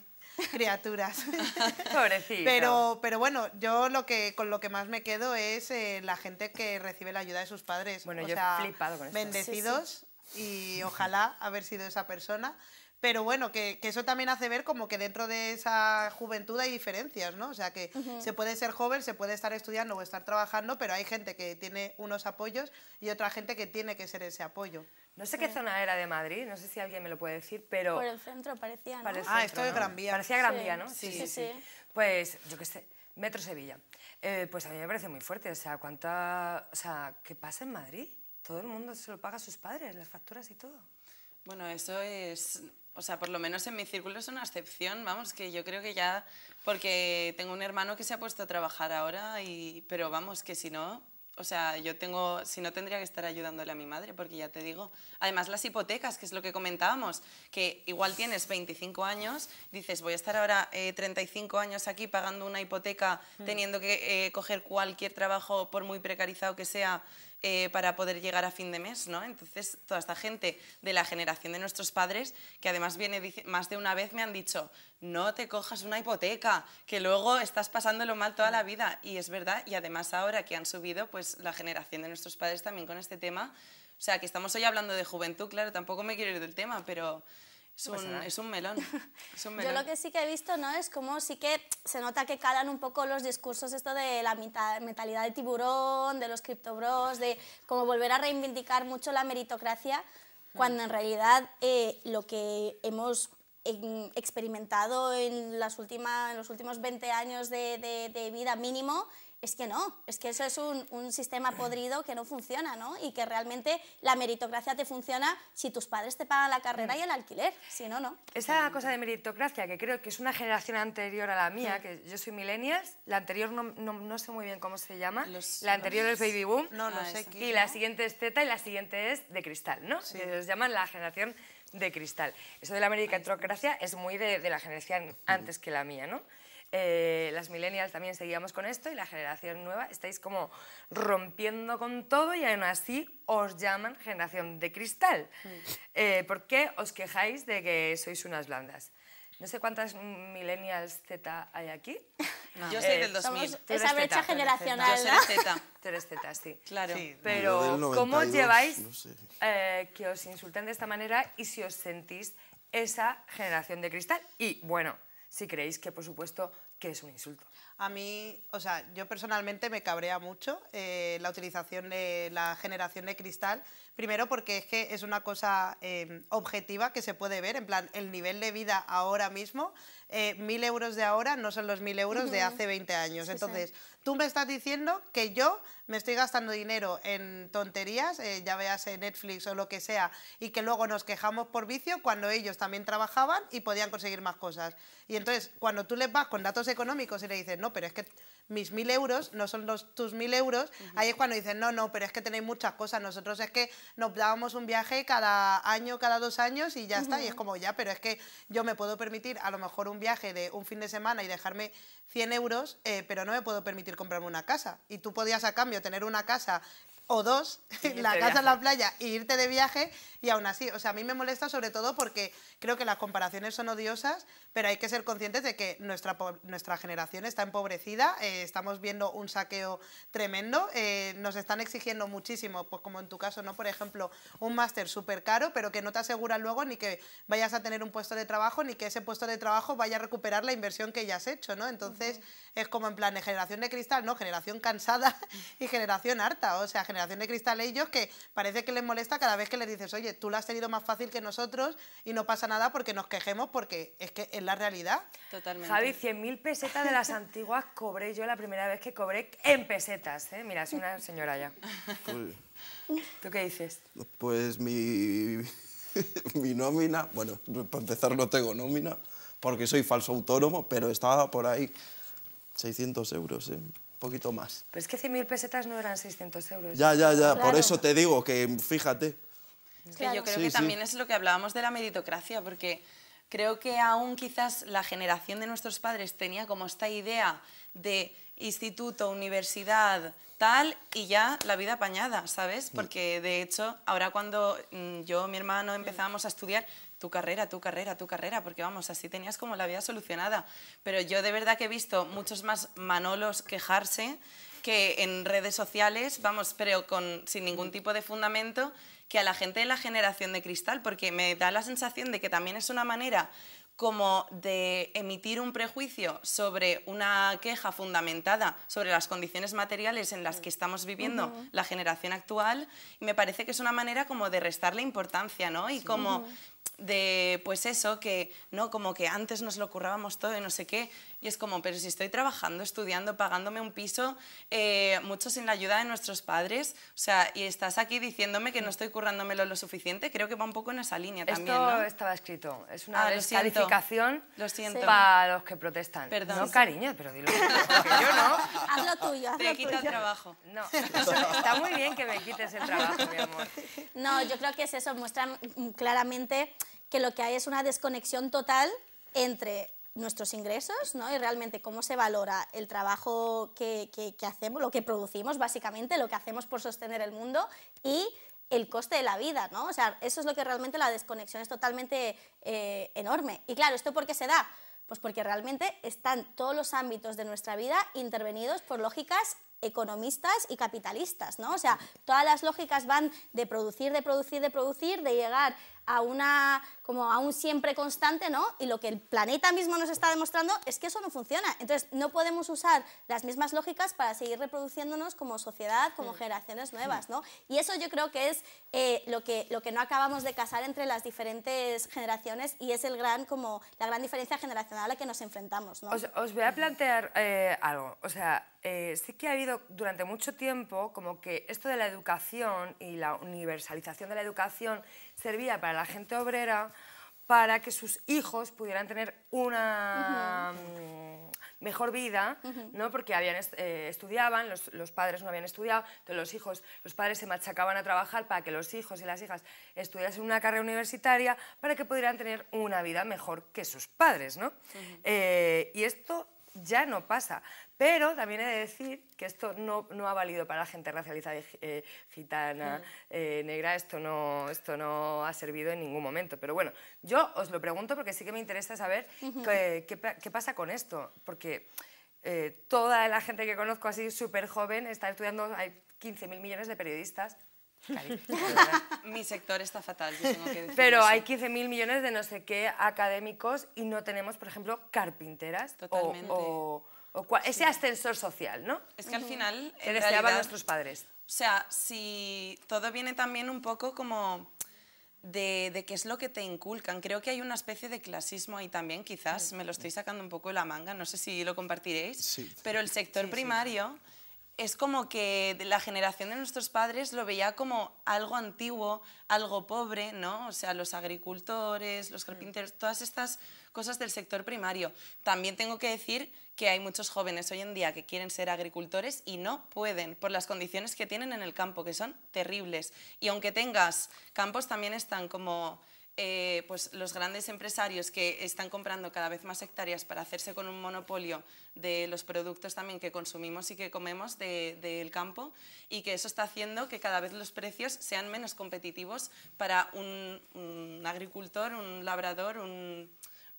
criaturas. Pero, pero bueno, yo lo que con lo que más me quedo es eh, la gente que recibe la ayuda de sus padres. Bueno, yo he flipado con Bendecidos y ojalá haber sido esa persona. Pero bueno, que, eso también hace ver como que dentro de esa juventud hay diferencias, ¿no? O sea, que se puede ser joven, se puede estar estudiando o estar trabajando, pero hay gente que tiene unos apoyos y otra gente que tiene que ser ese apoyo. No sé qué zona era de Madrid, no sé si alguien me lo puede decir, pero... Por el centro parecía, ah, esto es Gran Vía. Parecía Gran Vía, ¿no? Sí, sí, sí. Pues, yo qué sé, Metro Sevilla. Eh, pues a mí me parece muy fuerte, o sea, cuánta... O sea, ¿qué pasa en Madrid? todo el mundo se lo paga a sus padres, las facturas y todo. Bueno, eso es, o sea, por lo menos en mi círculo es una excepción, vamos, que yo creo que ya, porque tengo un hermano que se ha puesto a trabajar ahora, y, pero vamos, que si no, o sea, yo tengo, si no tendría que estar ayudándole a mi madre, porque ya te digo, además las hipotecas, que es lo que comentábamos, que igual tienes 25 años, dices, voy a estar ahora 35 eh, años aquí pagando una hipoteca, mm. teniendo que eh, coger cualquier trabajo, por muy precarizado que sea, eh, para poder llegar a fin de mes, ¿no? Entonces, toda esta gente de la generación de nuestros padres, que además viene más de una vez me han dicho, no te cojas una hipoteca, que luego estás pasándolo mal toda la vida. Y es verdad, y además ahora que han subido, pues la generación de nuestros padres también con este tema, o sea, que estamos hoy hablando de juventud, claro, tampoco me quiero ir del tema, pero es un, melón. Yo lo que sí que he visto, ¿no? Es como sí que se nota que calan un poco los discursos esto de la mentalidad de tiburón, de los criptobros, de como volver a reivindicar mucho la meritocracia, mm. cuando en realidad eh, lo que hemos experimentado en, las últimas en los últimos 20 años de, de, de vida mínimo es que no, es que eso es un, sistema podrido que no funciona, ¿no? Y que realmente la meritocracia te funciona si tus padres te pagan la carrera y el alquiler, si no, no. Esa cosa de meritocracia, que creo que es una generación anterior a la mía, mm. que yo soy millennials, la anterior no, no, sé muy bien cómo se llama, la anterior es Baby Boom, no, no ah, sé y la siguiente es Z y la siguiente es de cristal, ¿no? Se los llaman la generación de cristal. Eso de la meritocracia es muy de la generación antes que la mía, ¿no? Eh, las millennials también seguíamos con esto y la generación nueva estáis como rompiendo con todo y aún así os llaman generación de cristal. Mm. Eh, ¿Por qué os quejáis de que sois unas blandas? No sé cuántas millennials Z hay aquí. Yo eh, soy del 2000. esa brecha generacional. Yo soy Z. Z, sí. Claro. Pero, ¿cómo lleváis que os insulten de esta manera y si os sentís esa generación de cristal? Y bueno, si creéis que, por supuesto, que es un insulto. A mí, o sea, yo personalmente me cabrea mucho eh, la utilización de la generación de cristal Primero porque es que es una cosa em, objetiva que se puede ver, en plan, el nivel de vida ahora mismo, eh, mil euros de ahora no son los mil euros de hace 20 años. Entonces, tú me estás diciendo que yo me estoy gastando dinero en tonterías, eh, ya veas Netflix o lo que sea, y que luego nos quejamos por vicio cuando ellos también trabajaban y podían conseguir más cosas. Y entonces, cuando tú les vas con datos económicos y le dices, no, pero es que mis mil euros, no son los tus mil euros. Ahí es cuando dicen, no, no, pero es que tenéis muchas cosas. Nosotros es que nos dábamos un viaje cada año, cada dos años y ya está. Y es como, ya, pero es que yo me puedo permitir a lo mejor un viaje de un fin de semana y dejarme 100 euros, eh, pero no me puedo permitir comprarme una casa. Y tú podías a cambio tener una casa o dos, la casa en la playa e irte de viaje y aún así, o sea, a mí me molesta sobre todo porque creo que las comparaciones son odiosas, pero hay que ser conscientes de que nuestra, nuestra generación está empobrecida, eh, estamos viendo un saqueo tremendo, eh, nos están exigiendo muchísimo, pues como en tu caso, ¿no? Por ejemplo, un máster súper caro, pero que no te asegura luego ni que vayas a tener un puesto de trabajo, ni que ese puesto de trabajo vaya a recuperar la inversión que ya has hecho, ¿no? Entonces, es como en plan de generación de cristal, ¿no? Generación cansada y generación harta, o sea, generación de cristal ellos que parece que les molesta cada vez que les dices, oye, tú lo has tenido más fácil que nosotros y no pasa nada porque nos quejemos porque es que es la realidad. Totalmente. Javi, 100.000 pesetas de las antiguas cobré yo la primera vez que cobré en pesetas. ¿eh? Mira, es una señora ya. Pues, ¿Tú qué dices? Pues mi, mi nómina, bueno, para empezar no tengo nómina porque soy falso autónomo, pero estaba por ahí 600 euros. ¿eh? poquito más. Pero es que 100.000 pesetas no eran 600 euros. Ya, ya, ya, por eso te digo que fíjate. Es que yo creo que también es lo que hablábamos de la meritocracia, porque creo que aún quizás la generación de nuestros padres tenía como esta idea de instituto, universidad, tal, y ya la vida apañada, ¿sabes? Mm. Porque de hecho, ahora cuando mm, yo, mi hermano, empezábamos a estudiar, tu carrera, tu carrera, tu carrera, porque vamos, así tenías como la vida solucionada. Pero yo de verdad que he visto muchos más Manolos quejarse que en redes sociales, vamos, pero con, sin ningún tipo de fundamento, que a la gente de la generación de cristal, porque me da la sensación de que también es una manera como de emitir un prejuicio sobre una queja fundamentada sobre las condiciones materiales en las que estamos viviendo la generación actual, y me parece que es una manera como de restarle importancia, ¿no? Y como de pues eso, que no, como que antes nos lo currábamos todo y no sé qué, y es como, pero si estoy trabajando, estudiando, pagándome un piso, eh, mucho sin la ayuda de nuestros padres, o sea, y estás aquí diciéndome que no estoy currándomelo lo suficiente, creo que va un poco en esa línea también. Esto estaba escrito, es una ah, descalificación lo siento. para los que protestan. Perdón. No, cariño, pero dilo. yo no. Hazlo tuyo, me Te quita el trabajo. No, está muy bien que me quites el trabajo, mi amor. No, yo creo que es eso, muestran claramente que lo que hay es una desconexión total entre nuestros ingresos ¿no? y realmente cómo se valora el trabajo que, hacemos, lo que producimos básicamente, lo que hacemos por sostener el mundo y el coste de la vida, ¿no? O sea, eso es lo que realmente la desconexión es totalmente eh, enorme. Y claro, ¿esto por qué se da? Pues porque realmente están todos los ámbitos de nuestra vida intervenidos por lógicas economistas y capitalistas, ¿no? O sea, todas las lógicas van de producir, de producir, de producir, de llegar a una como a un siempre constante, ¿no? Y lo que el planeta mismo nos está demostrando es que eso no funciona. Entonces, no podemos usar las mismas lógicas para seguir reproduciéndonos como sociedad, como mm. generaciones nuevas, mm. ¿no? Y eso yo creo que es eh, lo, que, lo que no acabamos de casar entre las diferentes generaciones y es el gran, como, la gran diferencia generacional a la que nos enfrentamos, Os, voy a plantear eh, algo, o sea, eh, sí que ha habido durante mucho tiempo como que esto de la educación y la universalización de la educación servía para la gente obrera para que sus hijos pudieran tener una mm, mejor vida, ¿no? porque habían eh, estudiaban, los, padres no habían estudiado, entonces los hijos, los padres se machacaban a trabajar para que los hijos y las hijas estudiasen una carrera universitaria para que pudieran tener una vida mejor que sus padres. ¿no? Eh, y esto ya no pasa. Pero también he de decir que esto no, ha valido para la gente racializada, eh, gitana, mm. eh, negra, esto no, esto no ha servido en ningún momento. Pero bueno, yo os lo pregunto porque sí que me interesa saber qué, qué, pasa con esto, porque eh, toda la gente que conozco así súper joven está estudiando, hay 15.000 millones de periodistas, Mi sector está fatal, yo tengo que decir Pero hay 15.000 millones de no sé qué académicos y no tenemos, por ejemplo, carpinteras totalmente ese ascensor social, ¿no? Es que al final... Que deseaban nuestros padres. O sea, si todo viene también un poco como de, qué es lo que te inculcan. Creo que hay una especie de clasismo ahí también, quizás, me lo estoy sacando un poco de la manga, no sé si lo compartiréis, pero el sector primario... es como que la generación de nuestros padres lo veía como algo antiguo, algo pobre, ¿no? O sea, los agricultores, los mm. carpinteros, todas estas cosas del sector primario. También tengo que decir que hay muchos jóvenes hoy en día que quieren ser agricultores y no pueden por las condiciones que tienen en el campo, que son terribles. Y aunque tengas campos, también están como eh, pues los grandes empresarios que están comprando cada vez más hectáreas para hacerse con un monopolio de los productos también que consumimos y que comemos del campo y que eso está haciendo que cada vez los precios sean menos competitivos para un agricultor, un labrador, un,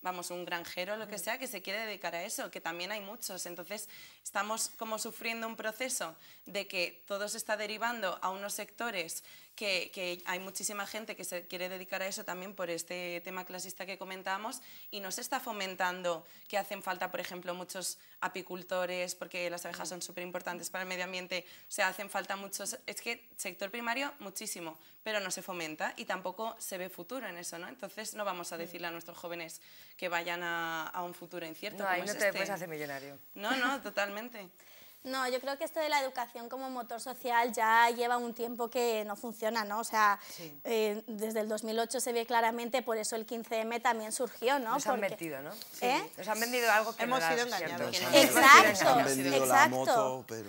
vamos, un granjero, lo que sea, que se quiere dedicar a eso, que también hay muchos. Entonces, estamos como sufriendo un proceso de que todo se está derivando a unos sectores que, hay muchísima gente que se quiere dedicar a eso también por este tema clasista que comentábamos y nos está fomentando que hacen falta, por ejemplo, muchos apicultores, porque las abejas son súper importantes para el medio ambiente, se hacen falta muchos, es que sector primario muchísimo, pero no se fomenta y tampoco se ve futuro en eso, ¿no? Entonces no vamos a mm. decirle a nuestros jóvenes que vayan a, un futuro incierto. No, ahí no te puedes este. hacer millonario. No, no, totalmente. No, yo creo que esto de la educación como motor social ya lleva un tiempo que no funciona, ¿no? O sea, eh, desde el 2008 se ve claramente, por eso el 15M también surgió, ¿no? Nos han metido, ¿no? ¿Eh? Sí. han vendido algo que hemos no sido engañados. Exacto, exacto. pero...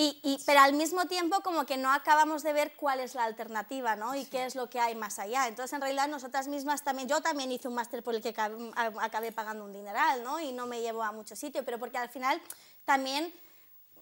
Y, pero al mismo tiempo como que no acabamos de ver cuál es la alternativa, ¿no? Y qué es lo que hay más allá. Entonces, en realidad, nosotras mismas también, yo también hice un máster por el que acabé, acabé pagando un dineral, ¿no? Y no me llevo a mucho sitio, pero porque al final también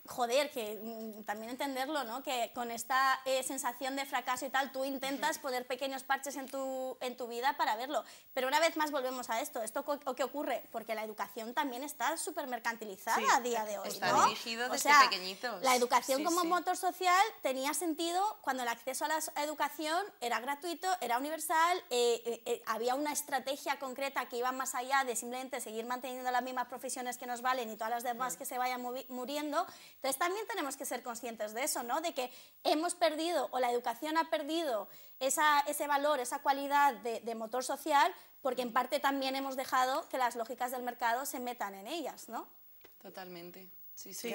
joder, que mm, también entenderlo, ¿no? Que con esta eh, sensación de fracaso y tal, tú intentas poner pequeños parches en tu, en tu vida para verlo. Pero una vez más volvemos a esto. ¿Esto qué ocurre? Porque la educación también está súper mercantilizada a día de hoy, está dirigido desde o sea, pequeñitos. La educación como motor social tenía sentido cuando el acceso a la educación era gratuito, era universal, eh, eh, había una estrategia concreta que iba más allá de simplemente seguir manteniendo las mismas profesiones que nos valen y todas las demás que se vayan muriendo, entonces también tenemos que ser conscientes de eso, ¿no? De que hemos perdido o la educación ha perdido esa, ese valor, esa cualidad de, de, motor social, porque en parte también hemos dejado que las lógicas del mercado se metan en ellas, ¿no? Totalmente. Eh, sí, sí.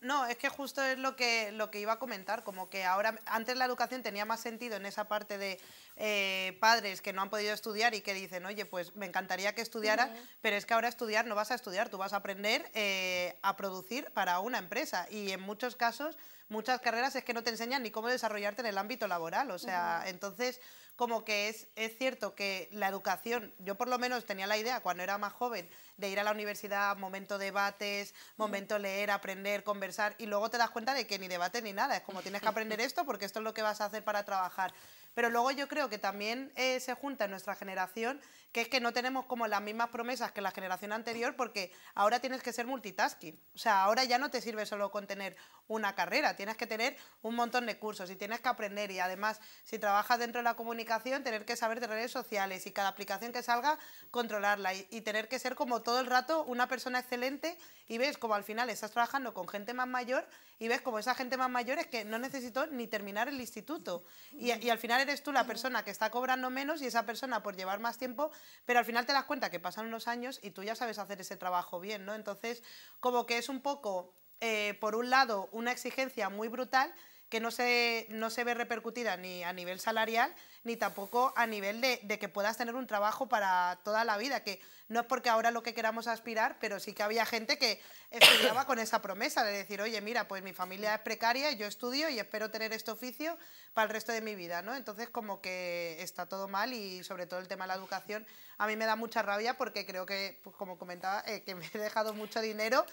No, es que justo es lo que, lo que iba a comentar, como que ahora, antes la educación tenía más sentido en esa parte de eh, padres que no han podido estudiar y que dicen, oye, pues me encantaría que estudiaras, pero es que ahora estudiar no vas a estudiar, tú vas a aprender eh, a producir para una empresa y en muchos casos, muchas carreras es que no te enseñan ni cómo desarrollarte en el ámbito laboral, o sea, entonces como que es, es cierto que la educación, yo por lo menos tenía la idea cuando era más joven de ir a la universidad, momento debates, momento leer, aprender, conversar, y luego te das cuenta de que ni debate ni nada, es como tienes que aprender esto porque esto es lo que vas a hacer para trabajar. Pero luego yo creo que también eh, se junta en nuestra generación, que es que no tenemos como las mismas promesas que la generación anterior, porque ahora tienes que ser multitasking. O sea, ahora ya no te sirve solo con tener una carrera, tienes que tener un montón de cursos y tienes que aprender. Y además, si trabajas dentro de la comunicación, tener que saber de redes sociales y cada aplicación que salga, controlarla y, y tener que ser como todo el rato una persona excelente y ves como al final estás trabajando con gente más mayor y ves como esa gente más mayor es que no necesitó ni terminar el instituto. Y, al final eres tú la persona que está cobrando menos y esa persona por llevar más tiempo, pero al final te das cuenta que pasan unos años y tú ya sabes hacer ese trabajo bien, ¿no? Entonces, como que es un poco, eh, por un lado, una exigencia muy brutal, que no se, se ve repercutida ni a nivel salarial, ni tampoco a nivel de, que puedas tener un trabajo para toda la vida, que no es porque ahora lo que queramos aspirar, pero sí que había gente que estudiaba con esa promesa de decir, oye, mira, pues mi familia es precaria, yo estudio y espero tener este oficio para el resto de mi vida, ¿no? Entonces como que está todo mal y sobre todo el tema de la educación a mí me da mucha rabia porque creo que, pues, como comentaba, eh, que me he dejado mucho dinero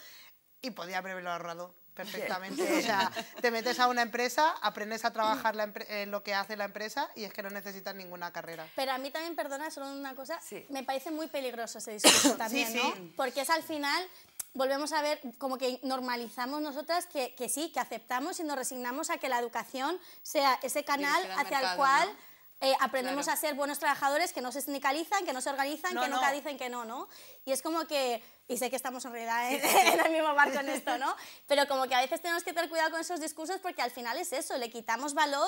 y podía haberlo ahorrado perfectamente. O sea, te metes a una empresa, aprendes a trabajar la lo que hace la empresa y es que no necesitas ninguna carrera. Pero a mí también, perdona, solo una cosa, me parece muy peligroso ese discurso también, ¿no? Porque es al final volvemos a ver como que normalizamos nosotras que, que, sí, que aceptamos y nos resignamos a que la educación sea ese canal hacia el cual... Eh, aprendemos a ser buenos trabajadores que no se sindicalizan, que no se organizan, que nunca dicen que no, ¿no? Y es como que, y sé que estamos en realidad en, la el mismo barco en esto, ¿no? Pero como que a veces tenemos que tener cuidado con esos discursos porque al final es eso, le quitamos valor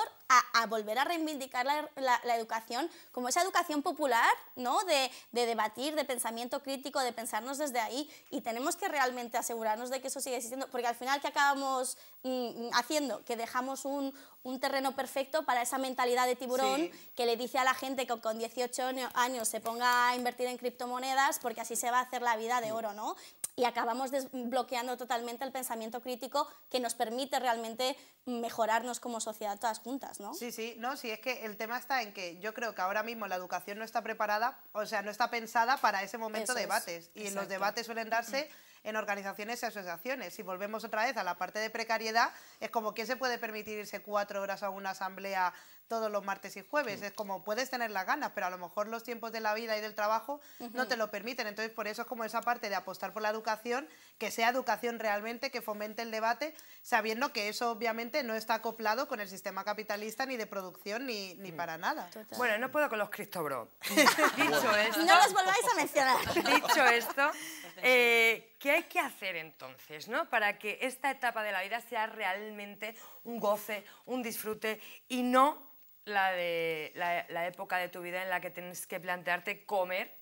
a, volver a reivindicar la, la, educación como esa educación popular, ¿no? De, de debatir, de pensamiento crítico, de pensarnos desde ahí. Y tenemos que realmente asegurarnos de que eso sigue existiendo, porque al final, ¿qué acabamos mm, haciendo? Que dejamos un, un terreno perfecto para esa mentalidad de tiburón que le dice a la gente que con 18 años se ponga a invertir en criptomonedas porque así se va a hacer la vida de oro, ¿no? Y acabamos desbloqueando totalmente el pensamiento crítico que nos permite realmente mejorarnos como sociedad todas juntas, ¿no? Sí, sí, no, sí, es que el tema está en que yo creo que ahora mismo la educación no está preparada, o sea, no está pensada para ese momento de debates. y los debates suelen darse en organizaciones y asociaciones. Si volvemos otra vez a la parte de precariedad, es como quién se puede permitir irse cuatro horas a una asamblea todos los martes y jueves. Es como puedes tener las ganas, pero a lo mejor los tiempos de la vida y del trabajo no te lo permiten. Entonces, por eso es como esa parte de apostar por la educación, que sea educación realmente, que fomente el debate, sabiendo que eso obviamente no está acoplado con el sistema capitalista ni de producción ni, ni mm. para nada. Bueno, no puedo con los Cristobro. Dicho esto... No los volváis a mencionar. Dicho esto, eh, ¿qué hay que hacer entonces ¿no? para que esta etapa de la vida sea realmente un goce, un disfrute y no la, de, la, época de tu vida en la que tienes que plantearte comer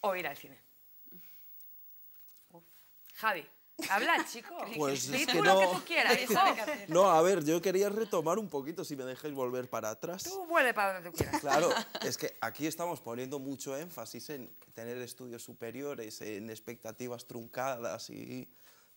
o ir al cine. Javi. Habla, chico. que no. No, a ver, yo quería retomar un poquito, si me dejáis volver para atrás. Tú vuelve para donde tú quieras. Claro, es que aquí estamos poniendo mucho énfasis en tener estudios superiores, en expectativas truncadas, y...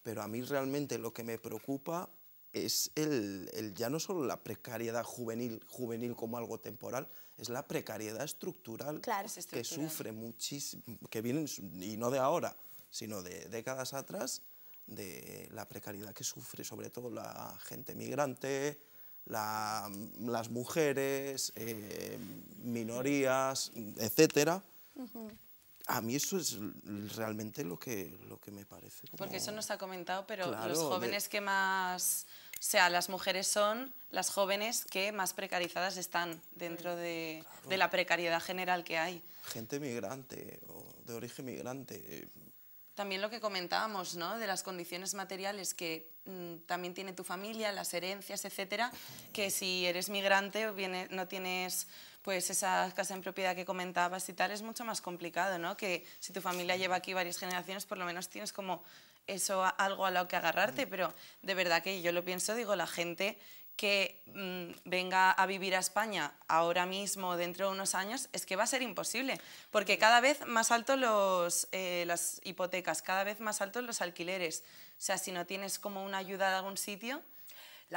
pero a mí realmente lo que me preocupa es el, ya no solo la precariedad juvenil, juvenil como algo temporal, es la precariedad estructural, que sufre muchísimo, que viene, y no de ahora, sino de décadas atrás, de la precariedad que sufre sobre todo la gente migrante, las mujeres, eh, minorías, etcétera. A mí eso es realmente lo que, lo que me parece. Porque eso nos ha comentado, pero los jóvenes que más... O sea, las mujeres son las jóvenes que más precarizadas están dentro de, la precariedad general que hay. Gente migrante o de origen migrante. Eh. También lo que comentábamos, ¿no? De las condiciones materiales que mm, también tiene tu familia, las herencias, etcétera, que si eres migrante o no tienes pues esa casa en propiedad que comentabas y tal, es mucho más complicado, ¿no? Que si tu familia lleva aquí varias generaciones, por lo menos tienes como eso algo a lo que agarrarte, pero de verdad que yo lo pienso, digo, la gente que mm, venga a vivir a España ahora mismo, dentro de unos años, es que va a ser imposible, porque cada vez más alto los, eh, las hipotecas, cada vez más altos los alquileres. O sea, si no tienes como una ayuda de algún sitio,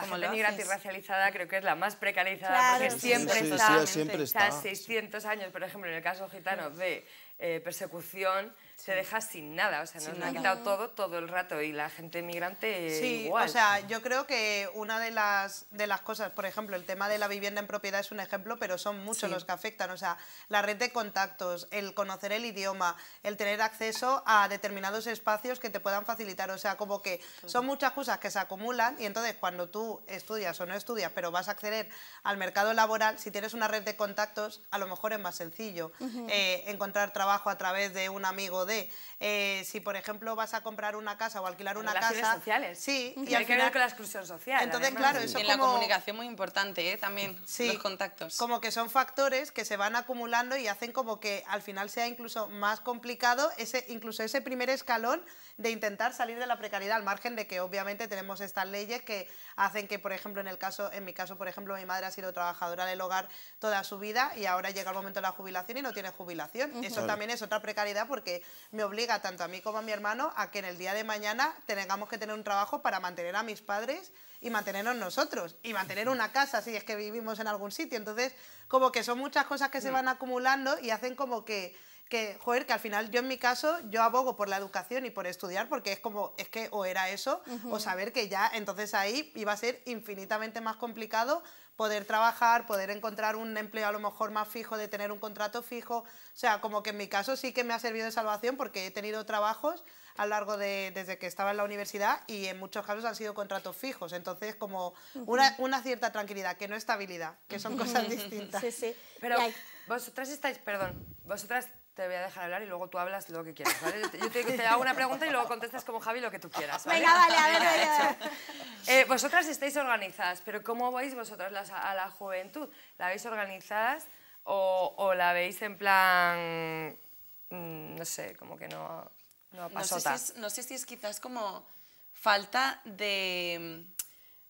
la gente racializada creo que es la más precarizada porque siempre, está, 600 años, por ejemplo, en el caso gitano de eh, persecución ...se deja sin nada, o sea, nos, han quitado todo todo el rato y la gente migrante sí, o sea, yo creo que una de las, de las cosas, por ejemplo, el tema de la vivienda en propiedad es un ejemplo, pero son muchos los que afectan, o sea, la red de contactos, el conocer el idioma, el tener acceso a determinados espacios que te puedan facilitar, o sea, como que son muchas cosas que se acumulan y entonces cuando tú estudias o no estudias, pero vas a acceder al mercado laboral, si tienes una red de contactos, a lo mejor es más sencillo eh, encontrar trabajo a través de un amigo de eh, si, por ejemplo, vas a comprar una casa o alquilar una casa. sociales. Sí, y, hay que ver con la exclusión social. Entonces, claro, eso y la comunicación muy importante ¿eh? también, sí, los contactos. Como que son factores que se van acumulando y hacen como que al final sea incluso más complicado ese, incluso ese primer escalón de intentar salir de la precariedad, al margen de que obviamente tenemos estas leyes que hacen que, por ejemplo, en el caso, en mi caso, por ejemplo, mi madre ha sido trabajadora del hogar toda su vida y ahora llega el momento de la jubilación y no tiene jubilación. Eso también es otra precariedad porque me obliga tanto a mí como a mi hermano a que en el día de mañana tengamos que tener un trabajo para mantener a mis padres y mantenernos nosotros y mantener una casa si es que vivimos en algún sitio. Entonces, como que son muchas cosas que se mm. van acumulando y hacen como que que, joder, que al final yo en mi caso, yo abogo por la educación y por estudiar, porque es como, es que o era eso, o saber que ya, entonces ahí iba a ser infinitamente más complicado poder trabajar, poder encontrar un empleo a lo mejor más fijo, de tener un contrato fijo. O sea, como que en mi caso sí que me ha servido de salvación porque he tenido trabajos a lo largo de, desde que estaba en la universidad y en muchos casos han sido contratos fijos. Entonces, como una, cierta tranquilidad, que no estabilidad, que son cosas distintas. Sí, sí. Pero vosotras estáis, perdón, vosotras te voy a dejar hablar y luego tú hablas lo que quieras, ¿vale? Yo te, hago una pregunta y luego contestas como Javi lo que tú quieras. Venga, vale, a ver, eh, vosotras estáis organizadas, pero ¿cómo vais vosotras a la juventud? ¿La veis organizadas o, la veis en plan, mm, no sé, como que no, no pasota? no sé si es quizás como falta de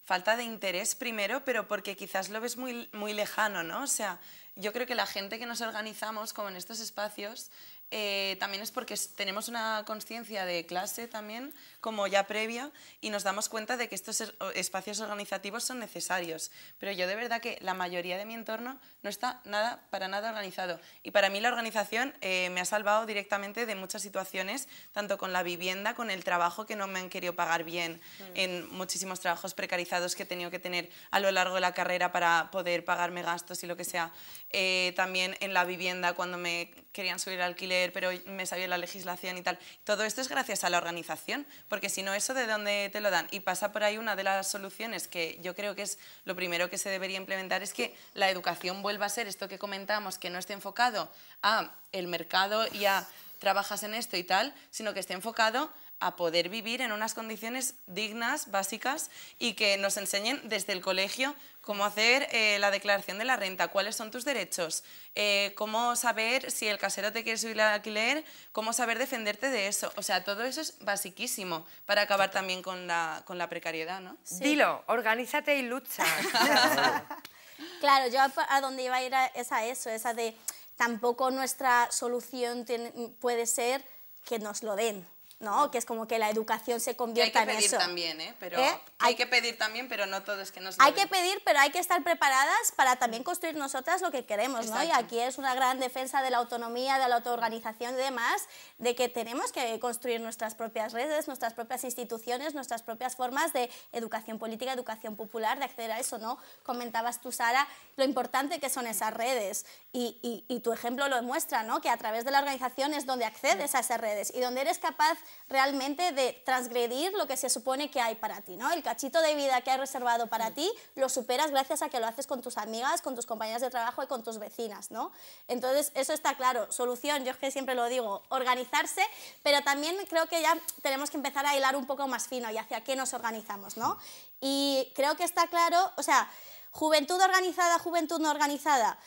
falta de interés primero, pero porque quizás lo ves muy, muy lejano, ¿no? O sea, yo creo que la gente que nos organizamos como en estos espacios eh, también es porque tenemos una conciencia de clase también, como ya previa, y nos damos cuenta de que estos er, espacios organizativos son necesarios. Pero yo de verdad que la mayoría de mi entorno no está nada, para nada organizado. Y para mí la organización eh, me ha salvado directamente de muchas situaciones, tanto con la vivienda, con el trabajo que no me han querido pagar bien, mm. en muchísimos trabajos precarizados que he tenido que tener a lo largo de la carrera para poder pagarme gastos y lo que sea. Eh, también en la vivienda, cuando me querían subir alquiler pero me sabía la legislación y tal. Todo esto es gracias a la organización, porque si no, ¿eso de dónde te lo dan? Y pasa por ahí una de las soluciones que yo creo que es lo primero que se debería implementar, es que la educación vuelva a ser esto que comentamos, que no esté enfocado a el mercado y a trabajas en esto y tal, sino que esté enfocado a poder vivir en unas condiciones dignas, básicas, y que nos enseñen desde el colegio cómo hacer eh, la declaración de la renta, cuáles son tus derechos, eh, cómo saber si el casero te quiere subir el alquiler, cómo saber defenderte de eso. O sea, todo eso es basiquísimo para acabar también con la, con la precariedad, ¿no? Dilo, organízate y lucha. claro, yo a, dónde iba a ir es a eso, esa de tampoco nuestra solución puede ser que nos lo den ¿no? Que es como que la educación se convierta en eso. ¿eh? ¿eh? Hay que pedir también, Pero, Hay, que pedir también, pero no todo es que nos... Hay que pedir, pero hay que estar preparadas para también construir nosotras lo que queremos, ¿no? Y aquí es una gran defensa de la autonomía, de la autoorganización y demás, de que tenemos que construir nuestras propias redes, nuestras propias instituciones, nuestras propias formas de educación política, educación popular, de acceder a eso, ¿no? Comentabas tú, Sara, lo importante que son esas redes y, tu ejemplo lo demuestra, ¿no? Que a través de la organización es donde accedes a esas redes y donde eres capaz realmente de transgredir lo que se supone que hay para ti, ¿no? El cachito de vida que hay reservado para ti lo superas gracias a que lo haces con tus amigas, con tus compañeras de trabajo y con tus vecinas, ¿no? Entonces, eso está claro. Solución, yo que siempre lo digo, organizarse, pero también creo que ya tenemos que empezar a hilar un poco más fino y hacia qué nos organizamos, ¿no? Y creo que está claro, o sea, juventud organizada, juventud no organizada.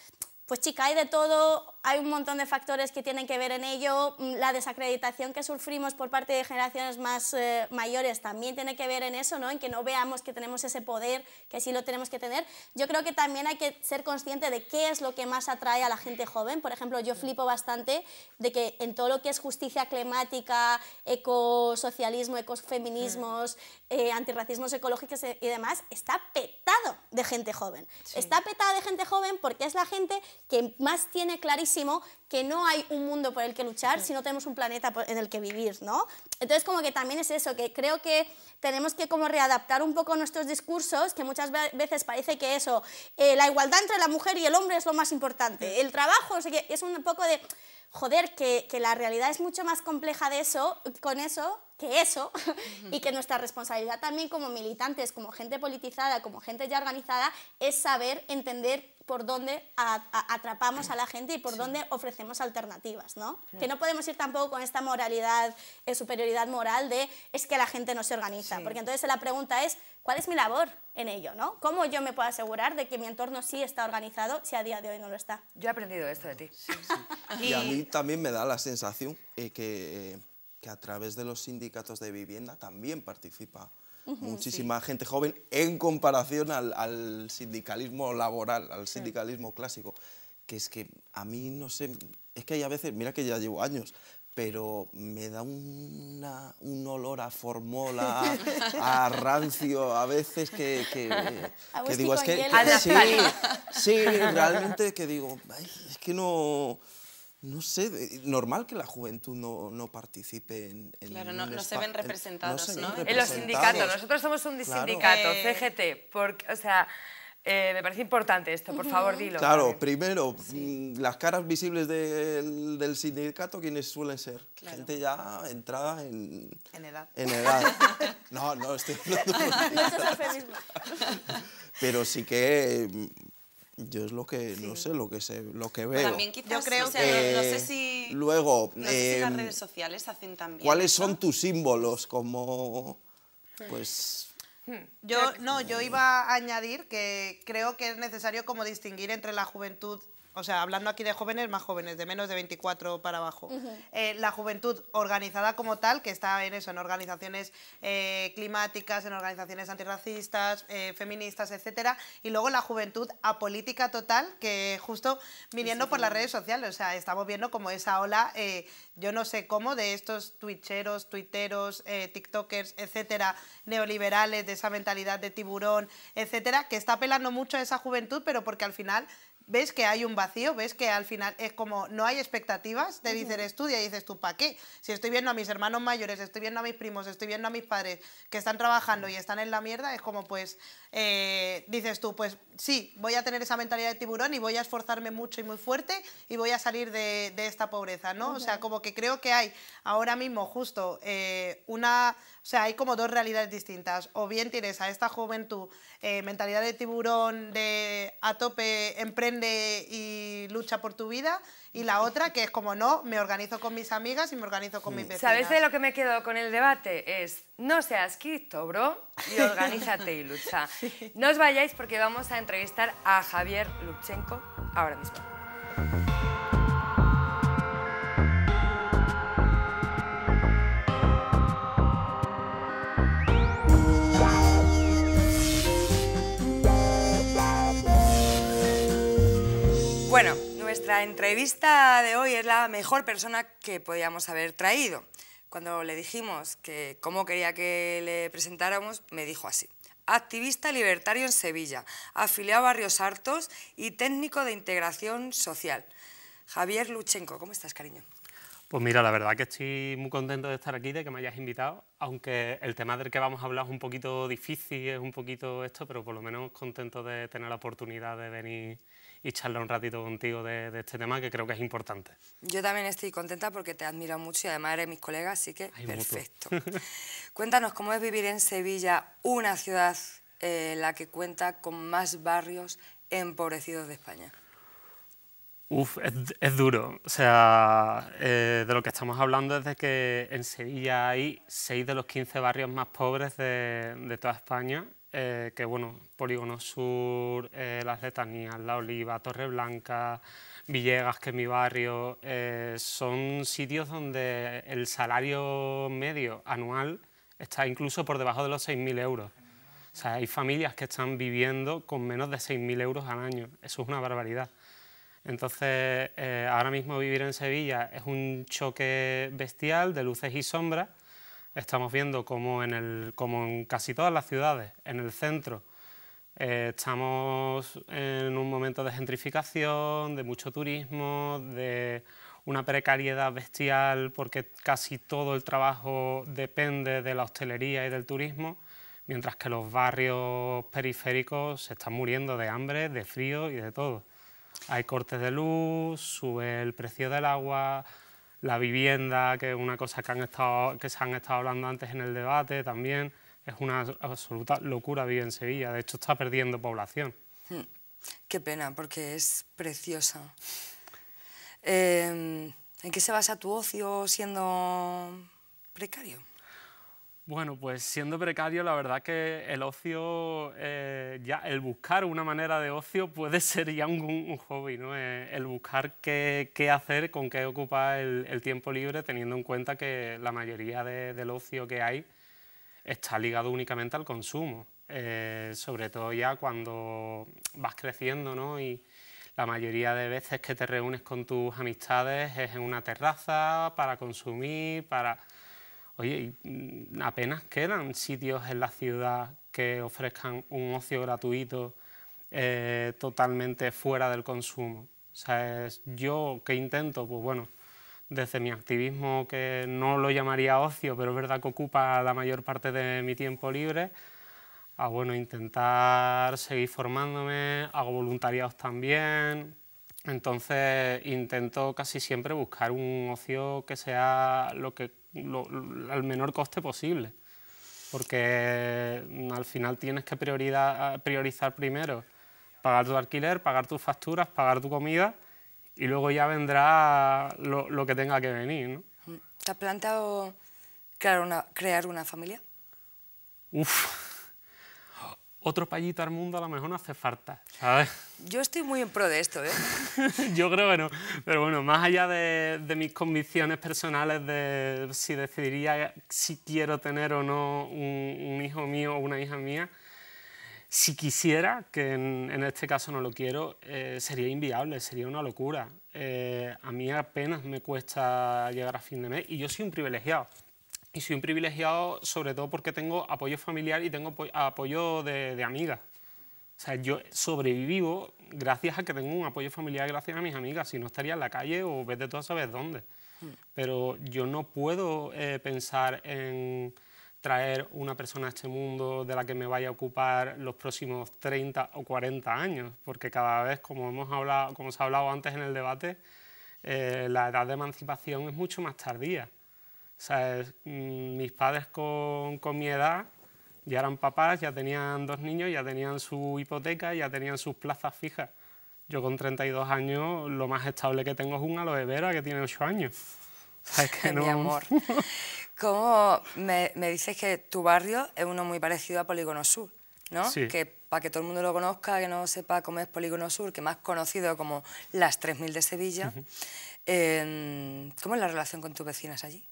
Pues chica, hay de todo, hay un montón de factores que tienen que ver en ello. Mm, la desacreditación que sufrimos por parte de generaciones más eh, mayores también tiene que ver en eso, ¿no? en que no veamos que tenemos ese poder, que sí lo tenemos que tener. Yo creo que también hay que ser consciente de qué es lo que más atrae a la gente joven. Por ejemplo, yo flipo bastante de que en todo lo que es justicia climática, ecosocialismo, ecofeminismos, mm. eh, antirracismos ecológicos y demás, está petado de gente joven. Está petado de gente joven porque es la gente que más tiene claridad que no hay un mundo por el que luchar, si no tenemos un planeta en el que vivir, ¿no? Entonces como que también es eso, que creo que tenemos que como readaptar un poco nuestros discursos, que muchas veces parece que eso, eh, la igualdad entre la mujer y el hombre es lo más importante, el trabajo, o sea, que es un poco de, joder, que, que la realidad es mucho más compleja de eso, con eso, que eso y que nuestra responsabilidad también como militantes, como gente politizada, como gente ya organizada, es saber entender por dónde atrapamos a la gente y por dónde ofrecemos alternativas, ¿no? Que no podemos ir tampoco con esta moralidad, eh, superioridad moral de es que la gente no se organiza, porque entonces la pregunta es, ¿cuál es mi labor en ello, no? ¿Cómo yo me puedo asegurar de que mi entorno sí está organizado si a día de hoy no lo está? Yo he aprendido esto de ti. y... a mí también me da la sensación eh, que... Eh, que a través de los sindicatos de vivienda también participa muchísima gente joven en comparación al, sindicalismo laboral, al sindicalismo clásico. Que es que a mí no sé, es que hay a veces, mira que ya llevo años, pero me da una, un olor a formola, a, rancio, a veces que, que, que digo, es que, sí, sí, realmente que digo, es que no no sé, eh, normal que la juventud no, participe en... en claro, no, se ven representados, ¿no? En los sindicatos, nosotros somos un sindicato, eh. CGT, porque, o sea... Eh, me parece importante esto, por favor, dilo. Claro, primero, mm, las caras visibles del, sindicato, ¿quiénes suelen ser? Gente ya entrada en... En edad. En edad. no, no, estoy... No, Pero sí que mm, yo es lo que, no sé, lo que sé, lo que veo. también quizás, creo no, sé si... Luego... las em, redes sociales hacen también ¿Cuáles son tus símbolos como... Hmm. Pues... Hmm. Yo no, yo iba a añadir que creo que es necesario como distinguir entre la juventud o sea, hablando aquí de jóvenes, más jóvenes, de menos de 24 para abajo. Eh, la juventud organizada como tal, que está en eso, en organizaciones eh, climáticas, en organizaciones antirracistas, eh, feministas, etcétera, y luego la juventud apolítica total, que justo viniendo por las redes sociales, o sea, estamos viendo como esa ola, yo no sé cómo, de estos twitcheros, tuiteros, tiktokers, etcétera, neoliberales, de esa mentalidad de tiburón, etcétera, que está apelando mucho a esa juventud, pero porque al final ves que hay un vacío, ves que al final es como no hay expectativas, de dicen estudia y dices tú, ¿para qué? Si estoy viendo a mis hermanos mayores, estoy viendo a mis primos, estoy viendo a mis padres que están trabajando y están en la mierda, es como pues eh, dices tú, pues sí, voy a tener esa mentalidad de tiburón y voy a esforzarme mucho y muy fuerte y voy a salir de, esta pobreza, ¿no? O sea, como que creo que hay ahora mismo justo eh, una, o sea, hay como dos realidades distintas. O bien tienes a esta juventud eh, mentalidad de tiburón de a tope, emprende y lucha por tu vida y la otra que es como no, me organizo con mis amigas y me organizo con mi vecinas. ¿Sabes de lo que me quedo con el debate? Es no seas quito, bro, y organízate y lucha. No os vayáis porque vamos a entrevistar a Javier Luchenko ahora mismo. La entrevista de hoy es la mejor persona que podíamos haber traído. Cuando le dijimos que cómo quería que le presentáramos, me dijo así. Activista libertario en Sevilla, afiliado a Barrios Hartos y técnico de integración social. Javier Luchenko, ¿cómo estás, cariño? Pues mira, la verdad que estoy muy contento de estar aquí, de que me hayas invitado, aunque el tema del que vamos a hablar es un poquito difícil, es un poquito esto, pero por lo menos contento de tener la oportunidad de venir y charlar un ratito contigo de, este tema que creo que es importante. Yo también estoy contenta porque te admiro mucho y además eres mis colegas, así que perfecto. Cuéntanos cómo es vivir en Sevilla, una ciudad eh, la que cuenta con más barrios empobrecidos de España. Uf, es, duro. O sea, eh, de lo que estamos hablando es de que en Sevilla hay seis de los 15 barrios más pobres de toda España eh, que bueno, Polígono Sur, eh, Las Letanías, La Oliva, Torre Blanca, Villegas, que es mi barrio, eh, son sitios donde el salario medio anual está incluso por debajo de los 6.000 euros. O sea, hay familias que están viviendo con menos de 6.000 euros al año. Eso es una barbaridad. Entonces, ahora mismo vivir en Sevilla es un choque bestial de luces y sombras, estamos viendo como en, como en casi todas las ciudades, en el centro, eh, estamos en un momento de gentrificación, de mucho turismo, de una precariedad bestial porque casi todo el trabajo depende de la hostelería y del turismo, mientras que los barrios periféricos se están muriendo de hambre, de frío y de todo. Hay cortes de luz, sube el precio del agua, la vivienda, que es una cosa que, han estado, que se han estado hablando antes en el debate también. Es una absoluta locura vivir en Sevilla, de hecho está perdiendo población. Hmm. qué pena, porque es preciosa. Em, ¿En qué se basa tu ocio siendo precario? Bueno, pues siendo precario, la verdad que el ocio, eh, ya el buscar una manera de ocio puede ser ya un, hobby, ¿no? Eh, el buscar qué, hacer, con qué ocupar el, tiempo libre, teniendo en cuenta que la mayoría del ocio que hay está ligado únicamente al consumo, eh, sobre todo ya cuando vas creciendo, ¿no? Y la mayoría de veces que te reúnes con tus amistades es en una terraza para consumir, para Oye, mm, apenas quedan sitios en la ciudad que ofrezcan un ocio gratuito eh, totalmente fuera del consumo. O sea, yo que intento, pues bueno, desde mi activismo, que no lo llamaría ocio, pero es verdad que ocupa la mayor parte de mi tiempo libre, a bueno, intentar seguir formándome, hago voluntariados también, entonces intento casi siempre buscar un ocio que sea lo que al menor coste posible, porque mm, al final tienes que prioridad, priorizar primero pagar tu alquiler, pagar tus facturas, pagar tu comida y luego ya vendrá lo, que tenga que venir. ¿Te has planteado crear crear una familia? Uf otro payito al mundo a lo mejor no hace falta, ¿sabes? Yo estoy muy en pro de esto, ¿eh? Yo creo que no, pero bueno, más allá de, mis convicciones personales de si decidiría si quiero tener o no un, hijo mío o una hija mía, si quisiera, que en, este caso no lo quiero, eh, sería inviable, sería una locura. Eh, a mí apenas me cuesta llegar a fin de mes y yo soy un privilegiado y soy un privilegiado sobre todo porque tengo apoyo familiar y tengo apoyo de, amigas. O sea, yo sobrevivo gracias a que tengo un apoyo familiar, gracias a mis amigas. Si no, estaría en la calle o vete de a sabes dónde. Mm. Pero yo no puedo eh, pensar en traer una persona a este mundo de la que me vaya a ocupar los próximos 30 o 40 años, porque cada vez, como, hemos hablado, como se ha hablado antes en el debate, eh, la edad de emancipación es mucho más tardía sea, mm, mis padres con, con mi edad ya eran papás, ya tenían dos niños, ya tenían su hipoteca, ya tenían sus plazas fijas. Yo con 32 años lo más estable que tengo es un aloe vera que tiene 8 años. que no? Mi amor. ¿Cómo me, me, dices que tu barrio es uno muy parecido a Polígono Sur, ¿no? Que para que todo el mundo lo conozca, que no sepa cómo es Polígono Sur, que más conocido como las 3000 de Sevilla, em, ¿cómo es la relación con tus vecinas allí?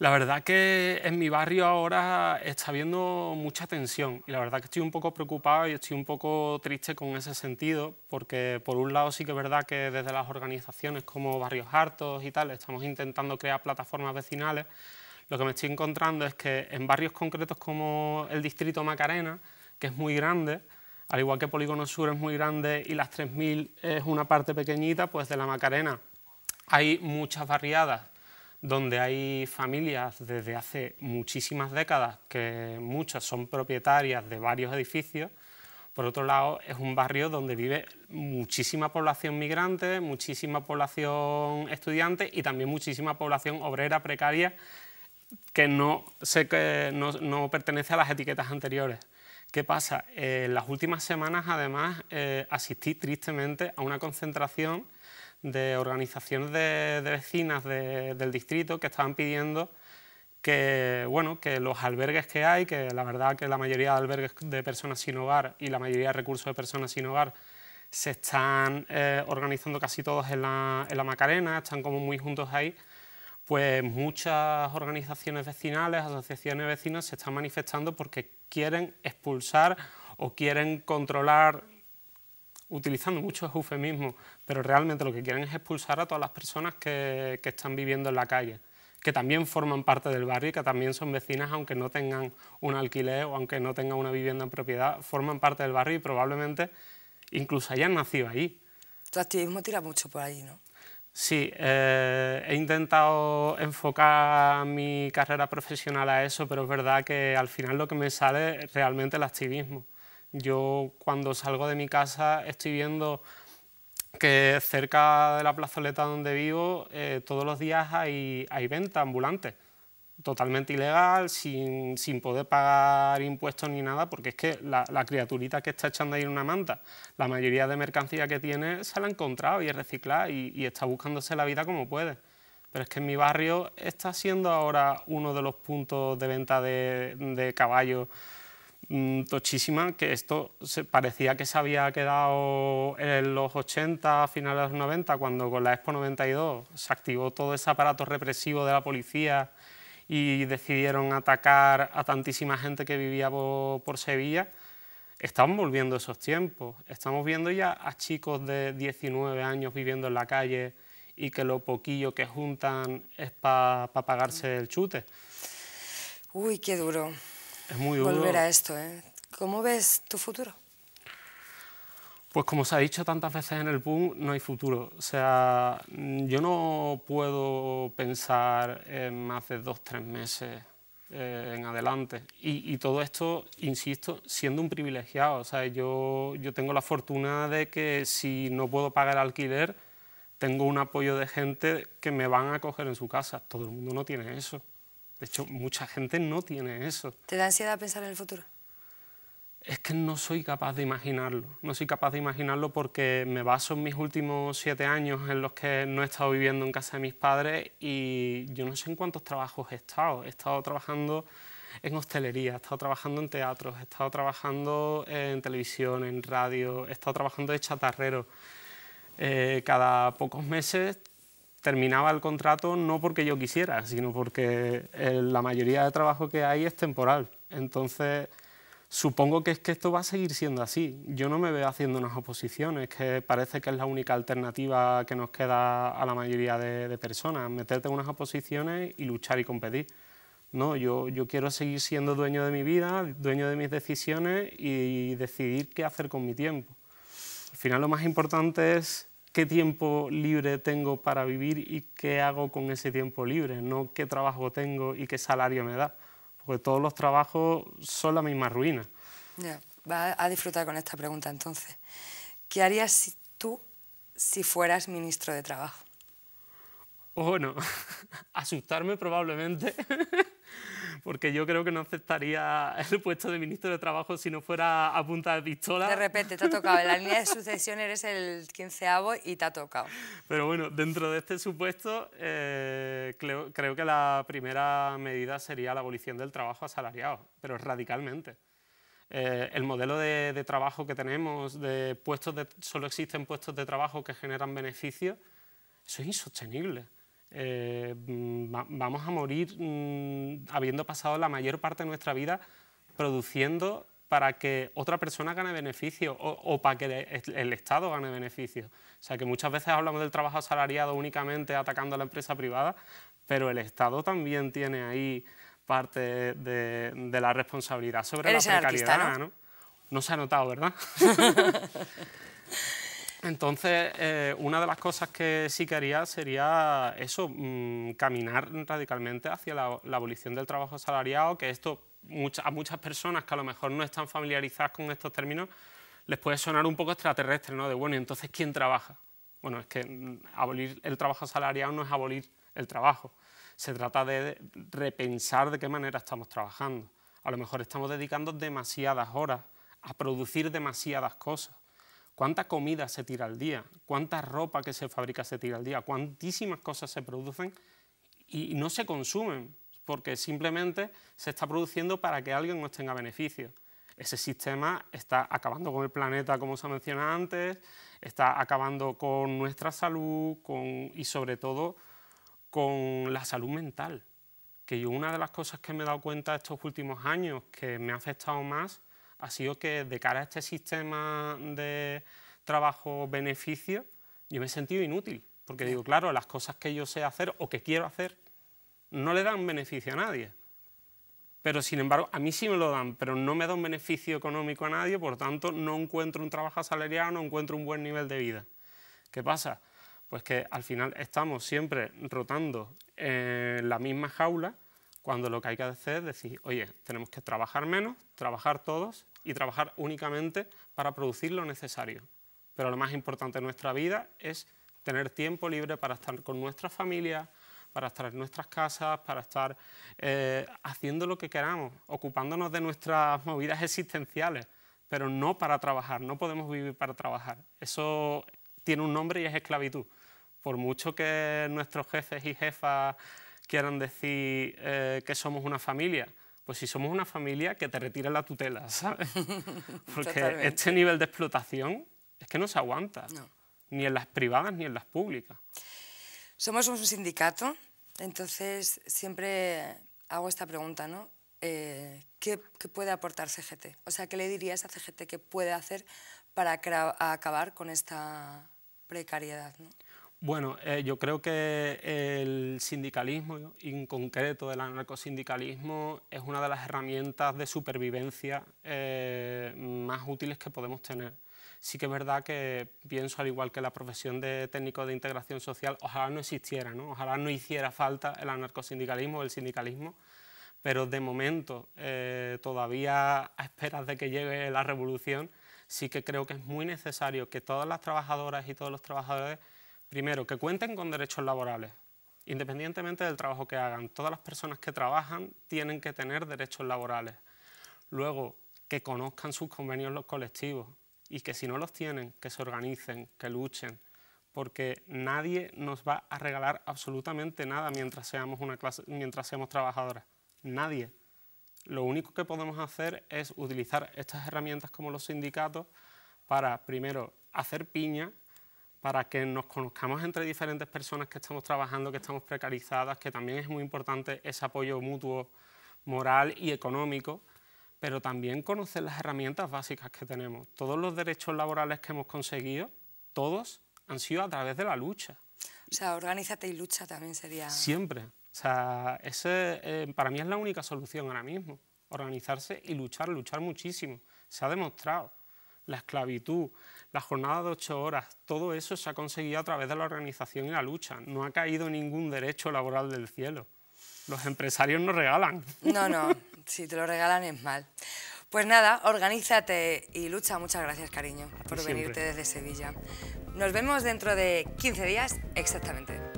La verdad que en mi barrio ahora está habiendo mucha tensión y la verdad que estoy un poco preocupado y estoy un poco triste con ese sentido porque por un lado sí que es verdad que desde las organizaciones como Barrios Hartos y tal estamos intentando crear plataformas vecinales. Lo que me estoy encontrando es que en barrios concretos como el distrito Macarena, que es muy grande, al igual que Polígono Sur es muy grande y las 3.000 es una parte pequeñita, pues de la Macarena hay muchas barriadas donde hay familias desde hace muchísimas décadas, que muchas son propietarias de varios edificios. Por otro lado, es un barrio donde vive muchísima población migrante, muchísima población estudiante y también muchísima población obrera precaria que no, no, pertenece a las etiquetas anteriores. ¿Qué pasa? Eh, en las últimas semanas, además, eh, asistí tristemente a una concentración de organizaciones de, vecinas del distrito que estaban pidiendo que, bueno, que los albergues que hay, que la verdad que la mayoría de albergues de personas sin hogar y la mayoría de recursos de personas sin hogar se están eh, organizando casi todos en la, Macarena, están como muy juntos ahí, pues muchas organizaciones vecinales, asociaciones vecinas se están manifestando porque quieren expulsar o quieren controlar, utilizando mucho eufemismos, pero realmente lo que quieren es expulsar a todas las personas que, que están viviendo en la calle, que también forman parte del barrio y que también son vecinas, aunque no tengan un alquiler o aunque no tengan una vivienda en propiedad, forman parte del barrio y probablemente incluso hayan nacido ahí. Tu activismo tira mucho por ahí, ¿no? Sí, eh, he intentado enfocar mi carrera profesional a eso, pero es verdad que al final lo que me sale es realmente el activismo. Yo cuando salgo de mi casa estoy viendo que cerca de la plazoleta donde vivo eh, todos los días hay, hay venta ambulante, totalmente ilegal, sin, sin, poder pagar impuestos ni nada, porque es que la, criaturita que está echando ahí en una manta, la mayoría de mercancía que tiene se la ha encontrado y es reciclada y, y está buscándose la vida como puede. Pero es que en mi barrio está siendo ahora uno de los puntos de venta de, de caballos Mm, tochísima, que esto parecía que se había quedado en los 80, finales de los 90, cuando con la Expo 92 se activó todo ese aparato represivo de la policía y decidieron atacar a tantísima gente que vivía por, Sevilla. Estamos volviendo esos tiempos, estamos viendo ya a chicos de 19 años viviendo en la calle, y que lo poquillo que juntan es para pagarse el chute. Uy, qué duro es muy duro. volver a esto. ¿eh? ¿Cómo ves tu futuro? Pues como se ha dicho tantas veces en el boom, no hay futuro. O sea, yo no puedo pensar en más de dos, tres meses eh, en adelante. Y, todo esto, insisto, siendo un privilegiado. O sea, yo, yo tengo la fortuna de que si no puedo pagar alquiler, tengo un apoyo de gente que me van a coger en su casa. Todo el mundo no tiene eso. De hecho, mucha gente no tiene eso. ¿Te da ansiedad pensar en el futuro? Es que no soy capaz de imaginarlo. No soy capaz de imaginarlo porque me baso en mis últimos siete años en los que no he estado viviendo en casa de mis padres y yo no sé en cuántos trabajos he estado. He estado trabajando en hostelería, he estado trabajando en teatros, he estado trabajando en televisión, en radio, he estado trabajando de chatarrero. Eh, cada pocos meses terminaba el contrato no porque yo quisiera, sino porque eh, la mayoría de trabajo que hay es temporal. Entonces, supongo que es que esto va a seguir siendo así. Yo no me veo haciendo unas oposiciones, que parece que es la única alternativa que nos queda a la mayoría de, personas, meterte en unas oposiciones y luchar y competir. No, yo, yo quiero seguir siendo dueño de mi vida, dueño de mis decisiones y decidir qué hacer con mi tiempo. Al final lo más importante es qué tiempo libre tengo para vivir y qué hago con ese tiempo libre, no qué trabajo tengo y qué salario me da, porque todos los trabajos son la misma ruina. Ya, va a disfrutar con esta pregunta entonces. ¿Qué harías si tú si fueras ministro de Trabajo? Bueno, oh, asustarme probablemente. porque yo creo que no aceptaría el puesto de ministro de Trabajo si no fuera a punta de pistola. De repente te ha tocado, en la línea de sucesión eres el quinceavo y te ha tocado. Pero bueno, dentro de este supuesto, eh, creo, que la primera medida sería la abolición del trabajo asalariado, pero radicalmente. Eh, el modelo de, trabajo que tenemos, de puestos de, solo existen puestos de trabajo que generan beneficios, eso es insostenible. Eh, mm, vamos a morir mm, habiendo pasado la mayor parte de nuestra vida produciendo para que otra persona gane beneficio o, para que el, Estado gane beneficio. O sea que muchas veces hablamos del trabajo asalariado únicamente atacando a la empresa privada, pero el Estado también tiene ahí parte de, la responsabilidad sobre la precariedad. ¿no? ¿no? se ha notado, ¿verdad? Entonces, eh, una de las cosas que sí que haría sería eso, mm, caminar radicalmente hacia la, abolición del trabajo salariado, que esto a muchas personas que a lo mejor no están familiarizadas con estos términos les puede sonar un poco extraterrestre, ¿no? De bueno, ¿y entonces quién trabaja? Bueno, es que mm, abolir el trabajo salariado no es abolir el trabajo, se trata de repensar de qué manera estamos trabajando. A lo mejor estamos dedicando demasiadas horas a producir demasiadas cosas cuánta comida se tira al día, cuánta ropa que se fabrica se tira al día, cuantísimas cosas se producen y no se consumen, porque simplemente se está produciendo para que alguien nos tenga beneficio. Ese sistema está acabando con el planeta, como se ha antes, está acabando con nuestra salud y sobre todo con la salud mental, que yo una de las cosas que me he dado cuenta estos últimos años que me ha afectado más ha sido que de cara a este sistema de trabajo-beneficio, yo me he sentido inútil, porque digo, claro, las cosas que yo sé hacer o que quiero hacer no le dan beneficio a nadie. Pero sin embargo, a mí sí me lo dan, pero no me da un beneficio económico a nadie, por tanto, no encuentro un trabajo asalariado, no encuentro un buen nivel de vida. ¿Qué pasa? Pues que al final estamos siempre rotando en la misma jaula cuando lo que hay que hacer es decir, oye, tenemos que trabajar menos, trabajar todos y trabajar únicamente para producir lo necesario. Pero lo más importante en nuestra vida es tener tiempo libre para estar con nuestra familia, para estar en nuestras casas, para estar eh, haciendo lo que queramos, ocupándonos de nuestras movidas existenciales, pero no para trabajar, no podemos vivir para trabajar. Eso tiene un nombre y es esclavitud. Por mucho que nuestros jefes y jefas quieran decir eh, que somos una familia. Pues si somos una familia, que te retiren la tutela, ¿sabes? Porque este nivel de explotación es que no se aguanta, ni en las privadas ni en las públicas. Somos un sindicato, entonces siempre hago esta pregunta, ¿no? Eh, ¿qué, ¿qué, puede aportar CGT? O sea, ¿qué le dirías a CGT que puede hacer para acabar con esta precariedad? ¿no? Bueno, eh, yo creo que el sindicalismo, en concreto el anarcosindicalismo, es una de las herramientas de supervivencia eh, más útiles que podemos tener. Sí que es verdad que pienso, al igual que la profesión de técnico de integración social, ojalá no existiera, ojalá no hiciera falta el anarcosindicalismo o el sindicalismo, pero de momento, eh, todavía a esperas de que llegue la revolución, sí que creo que es muy necesario que todas las trabajadoras y todos los trabajadores Primero, que cuenten con derechos laborales. Independientemente del trabajo que hagan, todas las personas que trabajan tienen que tener derechos laborales. Luego, que conozcan sus convenios los colectivos y que si no los tienen, que se organicen, que luchen, porque nadie nos va a regalar absolutamente nada mientras seamos, una clase, mientras seamos trabajadoras. Nadie. Lo único que podemos hacer es utilizar estas herramientas como los sindicatos para, primero, hacer piña para que nos conozcamos entre diferentes personas que estamos trabajando, que estamos precarizadas, que también es muy importante ese apoyo mutuo, moral y económico, pero también conocer las herramientas básicas que tenemos. Todos los derechos laborales que hemos conseguido, todos han sido a través de la lucha. O sea, organízate y lucha también sería... Siempre. O sea, ese, eh, para mí es la única solución ahora mismo. Organizarse y luchar, luchar muchísimo. Se ha demostrado. La esclavitud, la jornada de ocho horas, todo eso se ha conseguido a través de la organización y la lucha. No ha caído ningún derecho laboral del cielo. Los empresarios no regalan. No, no, si te lo regalan es mal. Pues nada, organízate y lucha. Muchas gracias, cariño, por venirte desde Sevilla. Nos vemos dentro de 15 días exactamente.